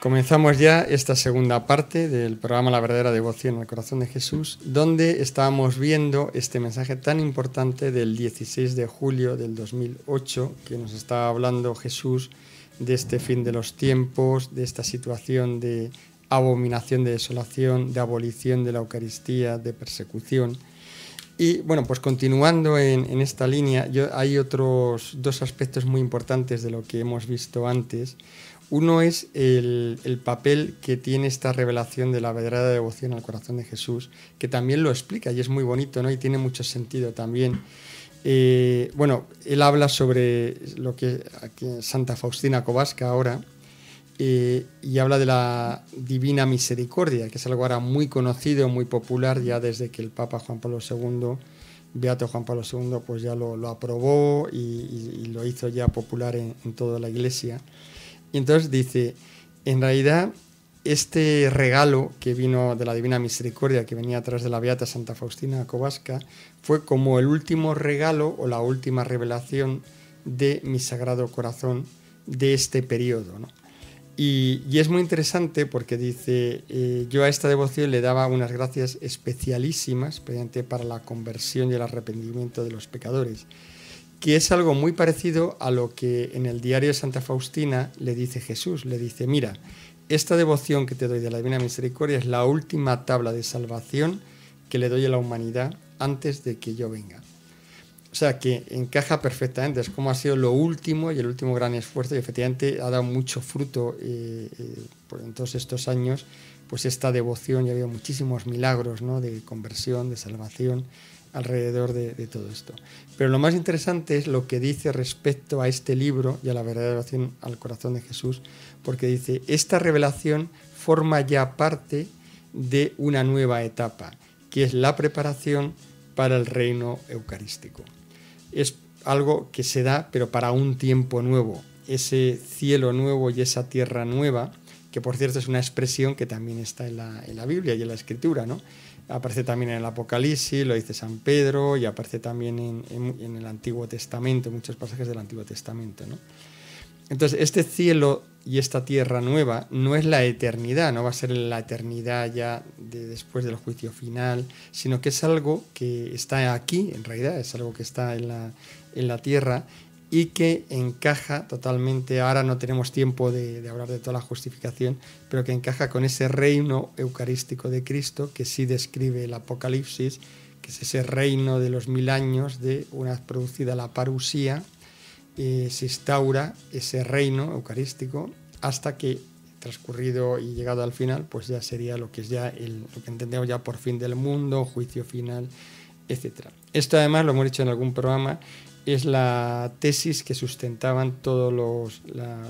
Comenzamos ya esta segunda parte del programa La verdadera devoción al corazón de Jesús, donde estábamos viendo este mensaje tan importante del 16 de julio del 2008, que nos está hablando Jesús de este fin de los tiempos, de esta situación de abominación, de desolación, de abolición de la Eucaristía, de persecución. Y bueno, pues continuando en, esta línea, hay otros dos aspectos muy importantes de lo que hemos visto antes. Uno es el, papel que tiene esta revelación de la verdadera devoción al corazón de Jesús, que también lo explica y es muy bonito, ¿no? Y tiene mucho sentido también. Eh, bueno, él habla sobre lo que Santa Faustina Cobasca ahora, eh, y habla de la divina misericordia, que es algo ahora muy conocido, muy popular, ya desde que el Papa Juan Pablo II, Beato Juan Pablo II, pues ya lo, aprobó y, lo hizo ya popular en toda la Iglesia. Y entonces dice, en realidad este regalo que vino de la Divina Misericordia, que venía atrás de la Beata Santa Faustina Cobasca fue como el último regalo o la última revelación de mi Sagrado Corazón de este periodo. Y, es muy interesante porque dice, eh, yo a esta devoción le daba unas gracias especialísimas, para la conversión y el arrepentimiento de los pecadores que es algo muy parecido a lo que en el diario de Santa Faustina le dice Jesús. Le dice, mira, esta devoción que te doy de la Divina Misericordia es la última tabla de salvación que le doy a la humanidad antes de que yo venga. O sea, que encaja perfectamente, es como ha sido lo último y el último gran esfuerzo y efectivamente ha dado mucho fruto eh, eh, por en todos estos años, pues esta devoción y ha habido muchísimos milagros ¿no? de conversión, de salvación, alrededor de, todo esto. Pero lo más interesante es lo que dice respecto a este libro y a la verdadera oración al corazón de Jesús, porque dice, esta revelación forma ya parte de una nueva etapa, que es la preparación para el reino eucarístico. Es algo que se da, pero para un tiempo nuevo, ese cielo nuevo y esa tierra nueva, que por cierto es una expresión que también está en la, en la Biblia y en la Escritura, ¿no? aparece también en el Apocalipsis, lo dice San Pedro y aparece también en, el Antiguo Testamento, muchos pasajes del Antiguo Testamento. ¿no? Entonces, este cielo y esta tierra nueva no es la eternidad, no va a ser la eternidad ya de después del juicio final, sino que es algo que está aquí, en realidad, es algo que está en la, en la tierra y que encaja totalmente, ahora no tenemos tiempo de, hablar de toda la justificación, pero que encaja con ese reino eucarístico de Cristo que sí describe el Apocalipsis, que es ese reino de los mil años, de una vez producida la parusía, eh, se instaura ese reino eucarístico hasta que transcurrido y llegado al final, pues ya sería lo que es ya lo que entendemos ya por fin del mundo, juicio final, etc. Esto además lo hemos dicho en algún programa, es la tesis que sustentaban todos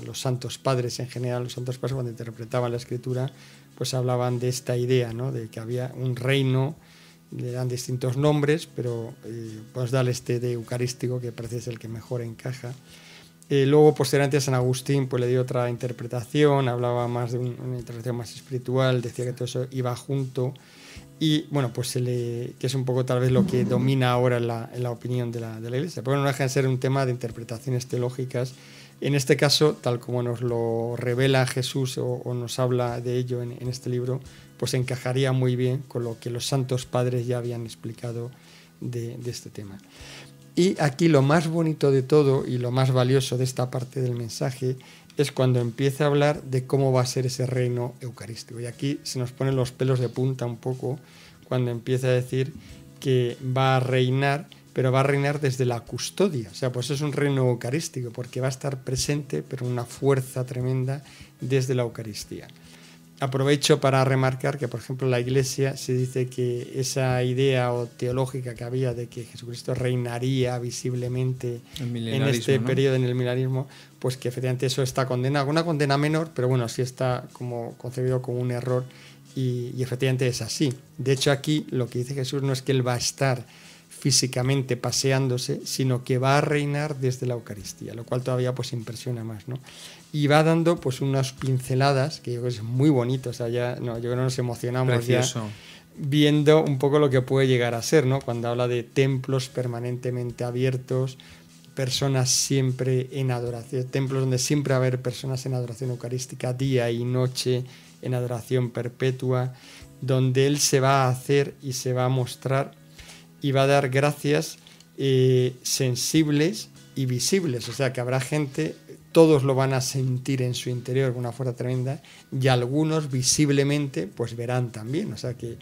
los, santos padres en general, los santos padres cuando interpretaban la escritura, pues hablaban de esta idea, ¿no? de que había un reino, le dan distintos nombres, pero eh, pues dale este de eucarístico que parece es el que mejor encaja. Eh, luego, posteriormente, San Agustín pues, le dio otra interpretación, hablaba más de una interpretación más espiritual, decía que todo eso iba junto. Y bueno, pues que es un poco tal vez lo que domina ahora la, opinión de la, de la, Iglesia. Pero no deja de ser un tema de interpretaciones teológicas. En este caso, tal como nos lo revela Jesús o, nos habla de ello en, este libro, pues encajaría muy bien con lo que los santos padres ya habían explicado de, de este tema. Y aquí lo más bonito de todo y lo más valioso de esta parte del mensaje es cuando empieza a hablar de cómo va a ser ese reino eucarístico. Y aquí se nos ponen los pelos de punta un poco cuando empieza a decir que va a reinar, pero va a reinar desde la custodia. O sea, pues es un reino eucarístico, porque va a estar presente, pero una fuerza tremenda desde la Eucaristía aprovecho para remarcar que, por ejemplo, la Iglesia se dice que esa idea o teológica que había de que Jesucristo reinaría visiblemente en este periodo, en el milenarismo, pues que efectivamente eso está condenado. Una condena menor, pero bueno, sí está como concebido como un error y, efectivamente es así. De hecho, aquí lo que dice Jesús no es que él va a estar físicamente paseándose, sino que va a reinar desde la Eucaristía, lo cual todavía pues impresiona más, ¿no? y va dando pues unas pinceladas que yo creo que es muy bonito, o sea, ya no, yo creo que nos emocionamos ya viendo un poco lo que puede llegar a ser, ¿no? Cuando habla de templos permanentemente abiertos, personas siempre en adoración, templos donde siempre va a haber personas en adoración eucarística día y noche, en adoración perpetua, donde Él se va a hacer y se va a mostrar y va a dar gracias eh, sensibles y visibles, o sea que habrá gente todos lo van a sentir en su interior con una fuerza tremenda y algunos visiblemente pues verán también, o sea que,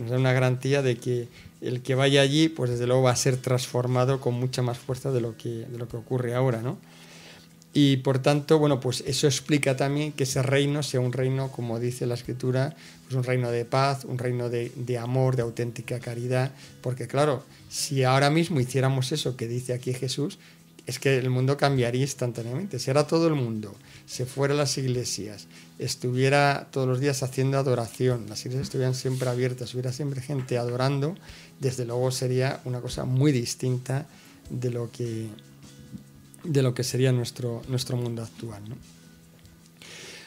nos da una garantía de que el que vaya allí pues desde luego va a ser transformado con mucha más fuerza de lo que, de lo que ocurre ahora, ¿no? Y por tanto, bueno, pues eso explica también que ese reino sea un reino, como dice la escritura, pues un reino de paz, un reino de, amor, de auténtica caridad, porque claro, si ahora mismo hiciéramos eso que dice aquí Jesús, es que el mundo cambiaría instantáneamente. Si ahora todo el mundo se fuera a las iglesias, estuviera todos los días haciendo adoración, las iglesias estuvieran siempre abiertas, hubiera siempre gente adorando, desde luego sería una cosa muy distinta de lo que, de lo que sería nuestro, nuestro mundo actual. ¿no?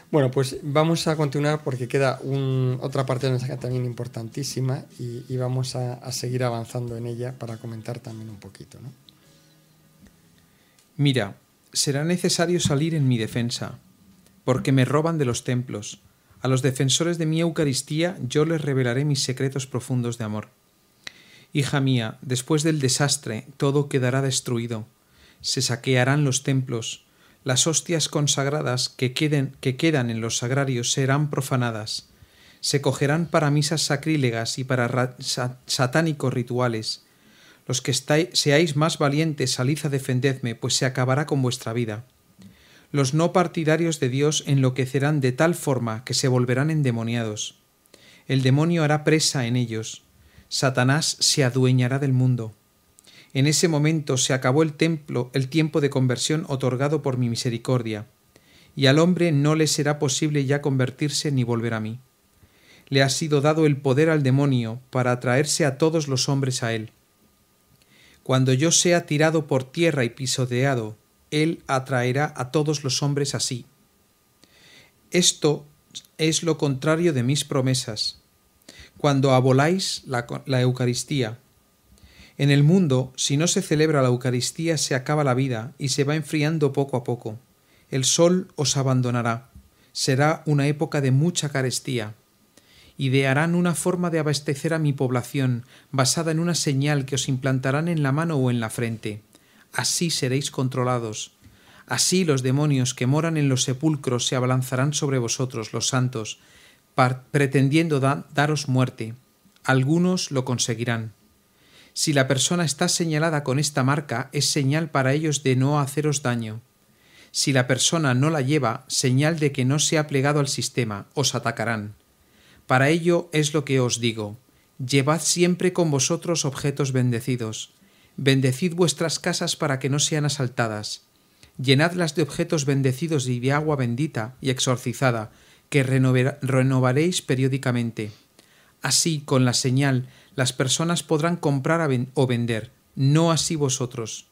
Bueno, pues vamos a continuar porque queda otra parte de mensaje también importantísima y, vamos a, a, seguir avanzando en ella para comentar también un poquito. ¿no? Mira, será necesario salir en mi defensa, porque me roban de los templos. A los defensores de mi Eucaristía yo les revelaré mis secretos profundos de amor. Hija mía, después del desastre todo quedará destruido. Se saquearán los templos. Las hostias consagradas que, quedan en los sagrarios serán profanadas. Se cogerán para misas sacrílegas y para satánicos rituales los que estáis, seáis más valientes, salid a defendedme, pues se acabará con vuestra vida. Los no partidarios de Dios enloquecerán de tal forma que se volverán endemoniados. El demonio hará presa en ellos. Satanás se adueñará del mundo. En ese momento se acabó el templo, el tiempo de conversión otorgado por mi misericordia, y al hombre no le será posible ya convertirse ni volver a mí. Le ha sido dado el poder al demonio para atraerse a todos los hombres a él cuando yo sea tirado por tierra y pisoteado, Él atraerá a todos los hombres así. Esto es lo contrario de mis promesas. Cuando aboláis la, la Eucaristía, en el mundo, si no se celebra la Eucaristía, se acaba la vida y se va enfriando poco a poco. El sol os abandonará. Será una época de mucha carestía idearán una forma de abastecer a mi población, basada en una señal que os implantarán en la mano o en la frente. Así seréis controlados. Así los demonios que moran en los sepulcros se abalanzarán sobre vosotros, los santos, pretendiendo daros muerte. Algunos lo conseguirán. Si la persona está señalada con esta marca, es señal para ellos de no haceros daño. Si la persona no la lleva, señal de que no se ha plegado al sistema, os atacarán. Para ello es lo que os digo, llevad siempre con vosotros objetos bendecidos, bendecid vuestras casas para que no sean asaltadas, llenadlas de objetos bendecidos y de agua bendita y exorcizada, que renovaréis periódicamente. Así, con la señal, las personas podrán comprar o vender, no así vosotros.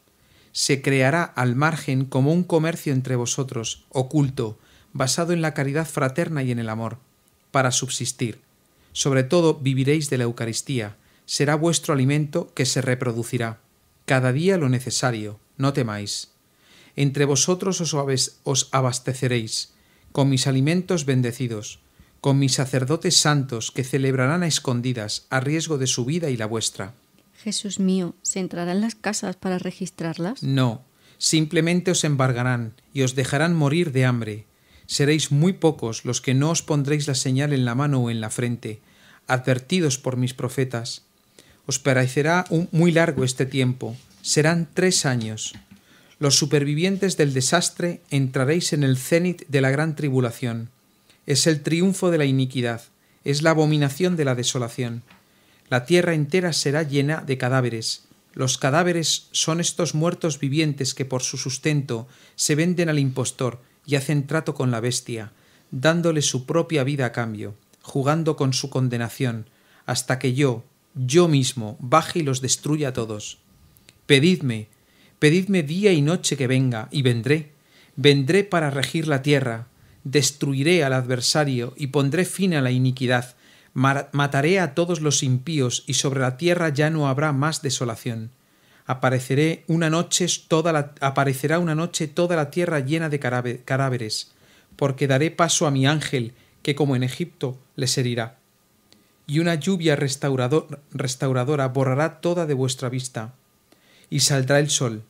Se creará al margen como un comercio entre vosotros, oculto, basado en la caridad fraterna y en el amor para subsistir. Sobre todo viviréis de la Eucaristía, será vuestro alimento que se reproducirá. Cada día lo necesario, no temáis. Entre vosotros os abasteceréis, con mis alimentos bendecidos, con mis sacerdotes santos que celebrarán a escondidas, a riesgo de su vida y la vuestra. Jesús mío, ¿se entrarán en las casas para registrarlas? No, simplemente os embargarán y os dejarán morir de hambre, Seréis muy pocos los que no os pondréis la señal en la mano o en la frente, advertidos por mis profetas. Os parecerá muy largo este tiempo, serán tres años. Los supervivientes del desastre entraréis en el cenit de la gran tribulación. Es el triunfo de la iniquidad, es la abominación de la desolación. La tierra entera será llena de cadáveres. Los cadáveres son estos muertos vivientes que por su sustento se venden al impostor y hacen trato con la bestia, dándole su propia vida a cambio, jugando con su condenación, hasta que yo, yo mismo, baje y los destruya a todos. Pedidme, pedidme día y noche que venga, y vendré. Vendré para regir la tierra, destruiré al adversario y pondré fin a la iniquidad, mataré a todos los impíos y sobre la tierra ya no habrá más desolación. Apareceré una noche toda aparecerá una noche toda la tierra llena de cadáveres, porque daré paso a mi ángel, que como en Egipto les herirá. Y una lluvia restauradora borrará toda de vuestra vista, y saldrá el sol,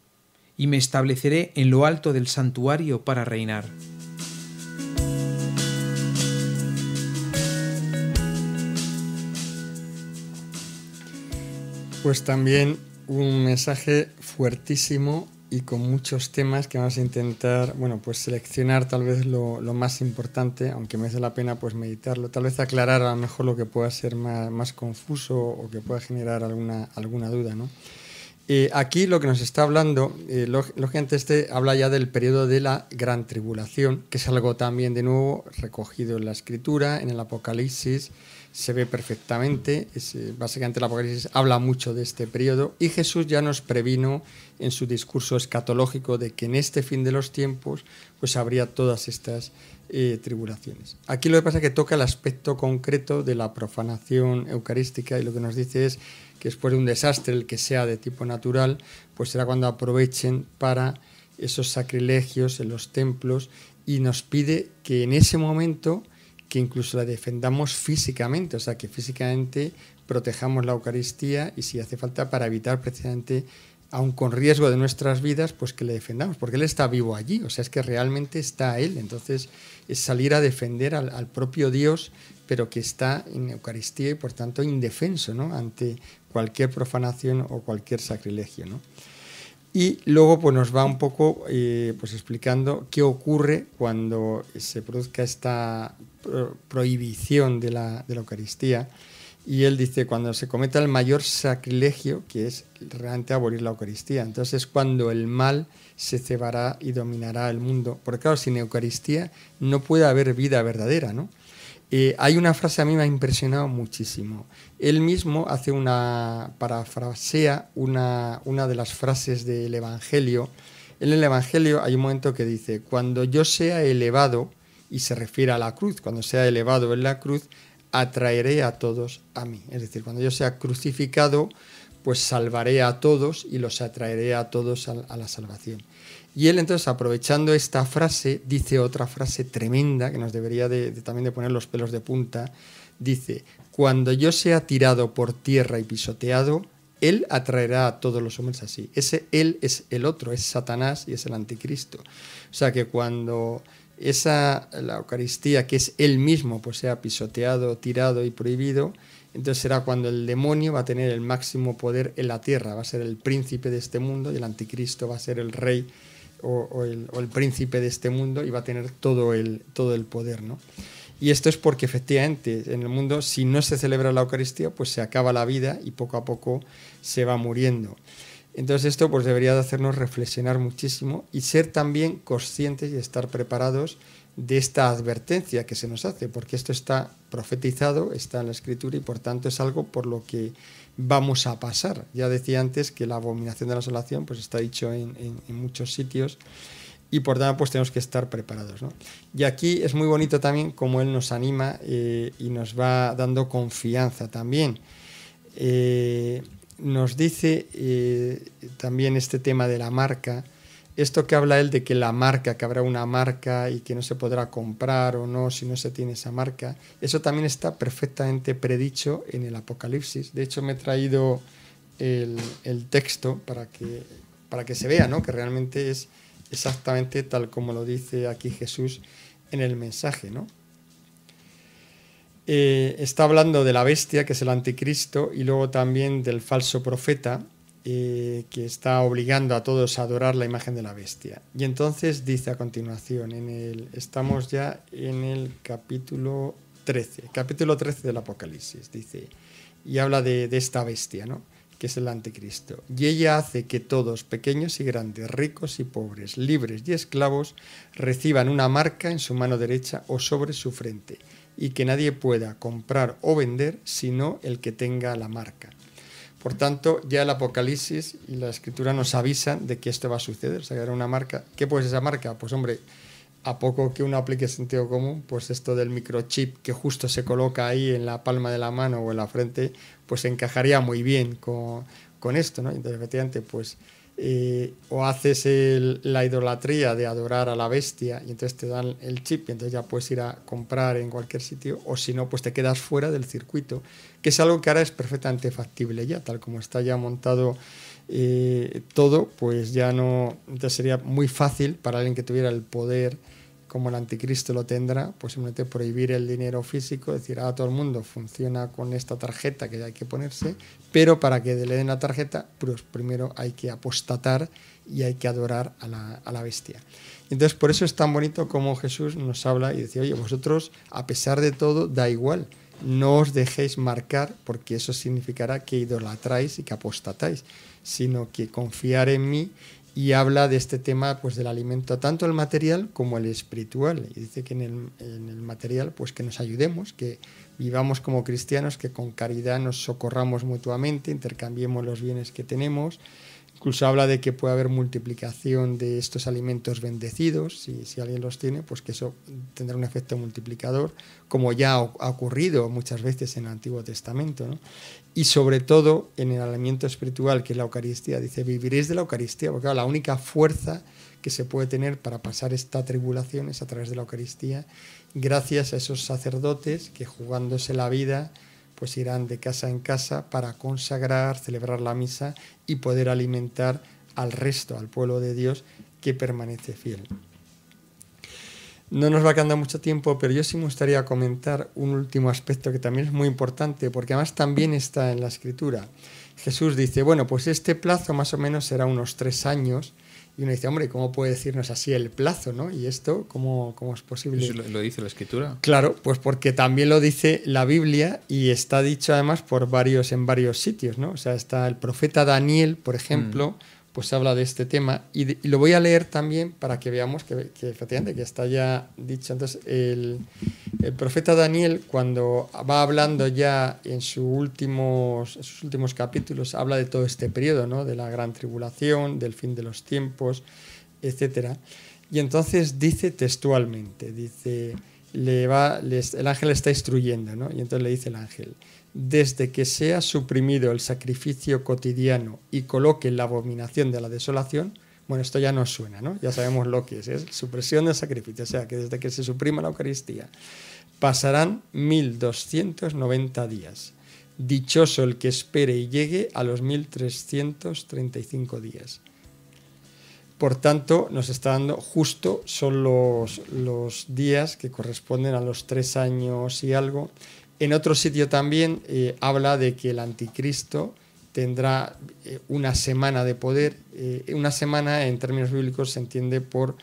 y me estableceré en lo alto del santuario para reinar. Pues también un mensaje fuertísimo y con muchos temas que vamos a intentar, bueno, pues seleccionar tal vez lo, más importante, aunque me merece la pena pues meditarlo, tal vez aclarar a lo mejor lo que pueda ser más, confuso o que pueda generar alguna, alguna duda, eh, aquí lo que nos está hablando, eh, lógicamente este habla ya del periodo de la gran tribulación, que es algo también de nuevo recogido en la escritura, en el Apocalipsis, se ve perfectamente, eh, básicamente el Apocalipsis habla mucho de este periodo y Jesús ya nos previno en su discurso escatológico de que en este fin de los tiempos pues habría todas estas tribulaciones. Aquí lo que pasa es que toca el aspecto concreto de la profanación eucarística y lo que nos dice es que después de un desastre, el que sea de tipo natural, pues será cuando aprovechen para esos sacrilegios en los templos y nos pide que en ese momento que incluso la defendamos físicamente, o sea, que físicamente protejamos la Eucaristía y si hace falta para evitar precisamente, aun con riesgo de nuestras vidas, pues que le defendamos, porque Él está vivo allí, o sea, es que realmente está Él, entonces es salir a defender al, al propio Dios, pero que está en Eucaristía y por tanto indefenso, ¿no? Ante cualquier profanación o cualquier sacrilegio. ¿no? Y luego pues, nos va un poco eh, pues, explicando qué ocurre cuando se produzca esta prohibición de la, de la, Eucaristía. Y él dice, cuando se cometa el mayor sacrilegio, que es realmente abolir la Eucaristía. Entonces es cuando el mal se cebará y dominará el mundo. Porque claro, sin Eucaristía no puede haber vida verdadera, ¿no? Eh, hay una frase a mí me ha impresionado muchísimo. Él mismo hace una, parafrasea una, una de las frases del Evangelio. En el Evangelio hay un momento que dice, cuando yo sea elevado, y se refiere a la cruz, cuando sea elevado en la cruz, atraeré a todos a mí. Es decir, cuando yo sea crucificado, pues salvaré a todos y los atraeré a todos a, la salvación. Y él entonces, aprovechando esta frase, dice otra frase tremenda que nos debería de, también de poner los pelos de punta. Dice, cuando yo sea tirado por tierra y pisoteado, él atraerá a todos los hombres así. Ese él es el otro, es Satanás y es el anticristo. O sea que cuando esa, la Eucaristía, que es él mismo, pues sea pisoteado, tirado y prohibido, entonces será cuando el demonio va a tener el máximo poder en la tierra, va a ser el príncipe de este mundo y el anticristo va a ser el rey o, el, príncipe de este mundo y va a tener todo el, todo el poder. ¿no? Y esto es porque efectivamente en el mundo si no se celebra la Eucaristía, pues se acaba la vida y poco a poco se va muriendo. Entonces esto pues debería de hacernos reflexionar muchísimo y ser también conscientes y estar preparados de esta advertencia que se nos hace, porque esto está profetizado, está en la escritura y por tanto es algo por lo que vamos a pasar. Ya decía antes que la abominación de la salación pues está dicho en, muchos sitios y por tanto pues tenemos que estar preparados. Y aquí es muy bonito también cómo Él nos anima eh, y nos va dando confianza también. Eh, nos dice eh, también este tema de la marca, esto que habla él de que la marca, que habrá una marca y que no se podrá comprar o no si no se tiene esa marca, eso también está perfectamente predicho en el Apocalipsis. De hecho, me he traído el, texto para que, para que se vea, ¿no? Que realmente es exactamente tal como lo dice aquí Jesús en el mensaje, ¿no? Eh, está hablando de la bestia, que es el anticristo, y luego también del falso profeta, eh, que está obligando a todos a adorar la imagen de la bestia. Y entonces dice a continuación, en el, estamos ya en el capítulo 13, capítulo 13 del Apocalipsis, dice, y habla de, de esta bestia, ¿no? que es el anticristo. Y ella hace que todos, pequeños y grandes, ricos y pobres, libres y esclavos, reciban una marca en su mano derecha o sobre su frente, y que nadie pueda comprar o vender sino el que tenga la marca, por tanto, ya el Apocalipsis y la Escritura nos avisan de que esto va a suceder. O sea, era una marca. ¿Qué pues esa marca? Pues hombre, a poco que uno aplique sentido común, pues esto del microchip que justo se coloca ahí en la palma de la mano o en la frente, pues encajaría muy bien con, con esto, ¿no? Entonces, efectivamente, pues eh, o haces la idolatría de adorar a la bestia y entonces te dan el chip y entonces ya puedes ir a comprar en cualquier sitio o si no, pues te quedas fuera del circuito, que es algo que ahora es perfectamente factible ya, tal como está ya montado eh, todo, pues ya no, sería muy fácil para alguien que tuviera el poder como el anticristo lo tendrá, pues simplemente prohibir el dinero físico, decir, a ah, todo el mundo funciona con esta tarjeta que ya hay que ponerse, pero para que le den la tarjeta, pues primero hay que apostatar y hay que adorar a la, a la bestia. Entonces, por eso es tan bonito como Jesús nos habla y dice, oye, vosotros, a pesar de todo, da igual, no os dejéis marcar, porque eso significará que idolatráis y que apostatáis, sino que confiar en mí y habla de este tema pues del alimento tanto el material como el espiritual y dice que en el, en el material pues que nos ayudemos que Vivamos como cristianos que con caridad nos socorramos mutuamente, intercambiemos los bienes que tenemos. Incluso habla de que puede haber multiplicación de estos alimentos bendecidos, si, si alguien los tiene, pues que eso tendrá un efecto multiplicador, como ya ha ocurrido muchas veces en el Antiguo Testamento. Y sobre todo en el alimento espiritual, que es la Eucaristía. Dice, viviréis de la Eucaristía, porque la única fuerza que se puede tener para pasar esta tribulación es a través de la Eucaristía gracias a esos sacerdotes que jugándose la vida, pues irán de casa en casa para consagrar, celebrar la misa y poder alimentar al resto, al pueblo de Dios que permanece fiel. No nos va a quedar mucho tiempo, pero yo sí me gustaría comentar un último aspecto que también es muy importante, porque además también está en la escritura. Jesús dice, bueno, pues este plazo más o menos será unos tres años, y uno dice, hombre, ¿cómo puede decirnos así el plazo? ¿no? ¿Y esto cómo, cómo es posible? lo, dice la escritura? Claro, pues porque también lo dice la Biblia y está dicho además por varios, en varios sitios. ¿no? O sea, está el profeta Daniel, por ejemplo, mm pues habla de este tema y, lo voy a leer también para que veamos que, que está ya dicho. Entonces, el, profeta Daniel, cuando va hablando ya en, últimos, sus últimos capítulos, habla de todo este periodo, ¿no? de la gran tribulación, del fin de los tiempos, etc. Y entonces dice textualmente, dice, le va, el ángel está instruyendo, y entonces le dice el ángel, desde que sea suprimido el sacrificio cotidiano y coloque la abominación de la desolación, bueno, esto ya no suena, ¿no? Ya sabemos lo que es, es supresión del sacrificio, o sea, que desde que se suprima la Eucaristía pasarán 1290 días. Dichoso el que espere y llegue a los 1335 días. Por tanto, nos está dando justo, son los, los días que corresponden a los tres años y algo en otro sitio también eh, habla de que el anticristo tendrá eh, una semana de poder. Eh, una semana en términos bíblicos se entiende por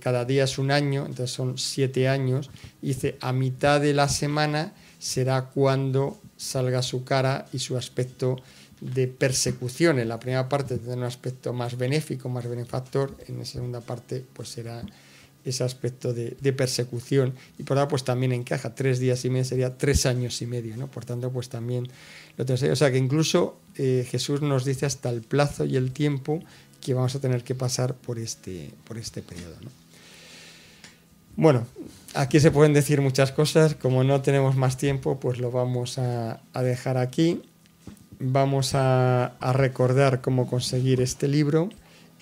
cada día es un año, entonces son siete años. dice, a mitad de la semana será cuando salga su cara y su aspecto de persecución. En la primera parte tendrá un aspecto más benéfico, más benefactor, en la segunda parte pues será ese aspecto de, persecución. Y por ahora pues también encaja, tres días y medio sería tres años y medio, ¿no? Por tanto, pues también lo tenemos O sea que incluso eh, Jesús nos dice hasta el plazo y el tiempo que vamos a tener que pasar por este, por este periodo, Bueno, aquí se pueden decir muchas cosas. Como no tenemos más tiempo, pues lo vamos a, dejar aquí. Vamos a recordar cómo conseguir este libro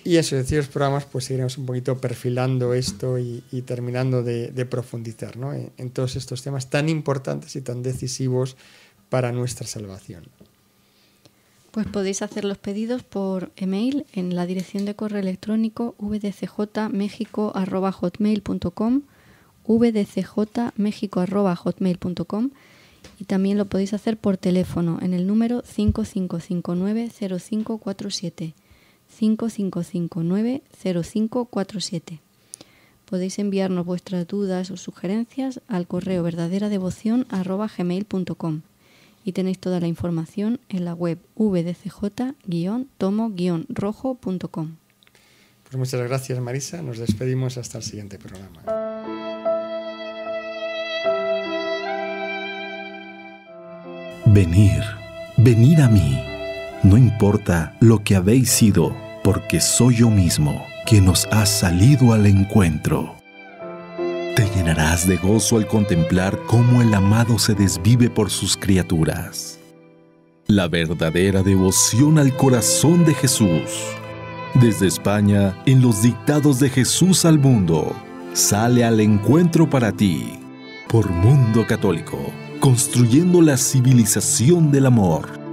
y en sus ciertos programas pues seguiremos un poquito perfilando esto y, terminando de, profundizar ¿no? en, todos estos temas tan importantes y tan decisivos para nuestra salvación. Pues podéis hacer los pedidos por email en la dirección de correo electrónico vdcjmexico.hotmail.com y también lo podéis hacer por teléfono en el número 5559 0547 5559 Podéis enviarnos vuestras dudas o sugerencias al correo verdaderadevoción.com y tenéis toda la información en la web vdcj-tomo-rojo.com. Pues muchas gracias Marisa, nos despedimos hasta el siguiente programa. Venir, venir a mí no importa lo que habéis sido, porque soy yo mismo quien os ha salido al encuentro. Te llenarás de gozo al contemplar cómo el amado se desvive por sus criaturas. La verdadera devoción al corazón de Jesús. Desde España, en los dictados de Jesús al mundo, sale al encuentro para ti, por Mundo Católico, construyendo la civilización del amor.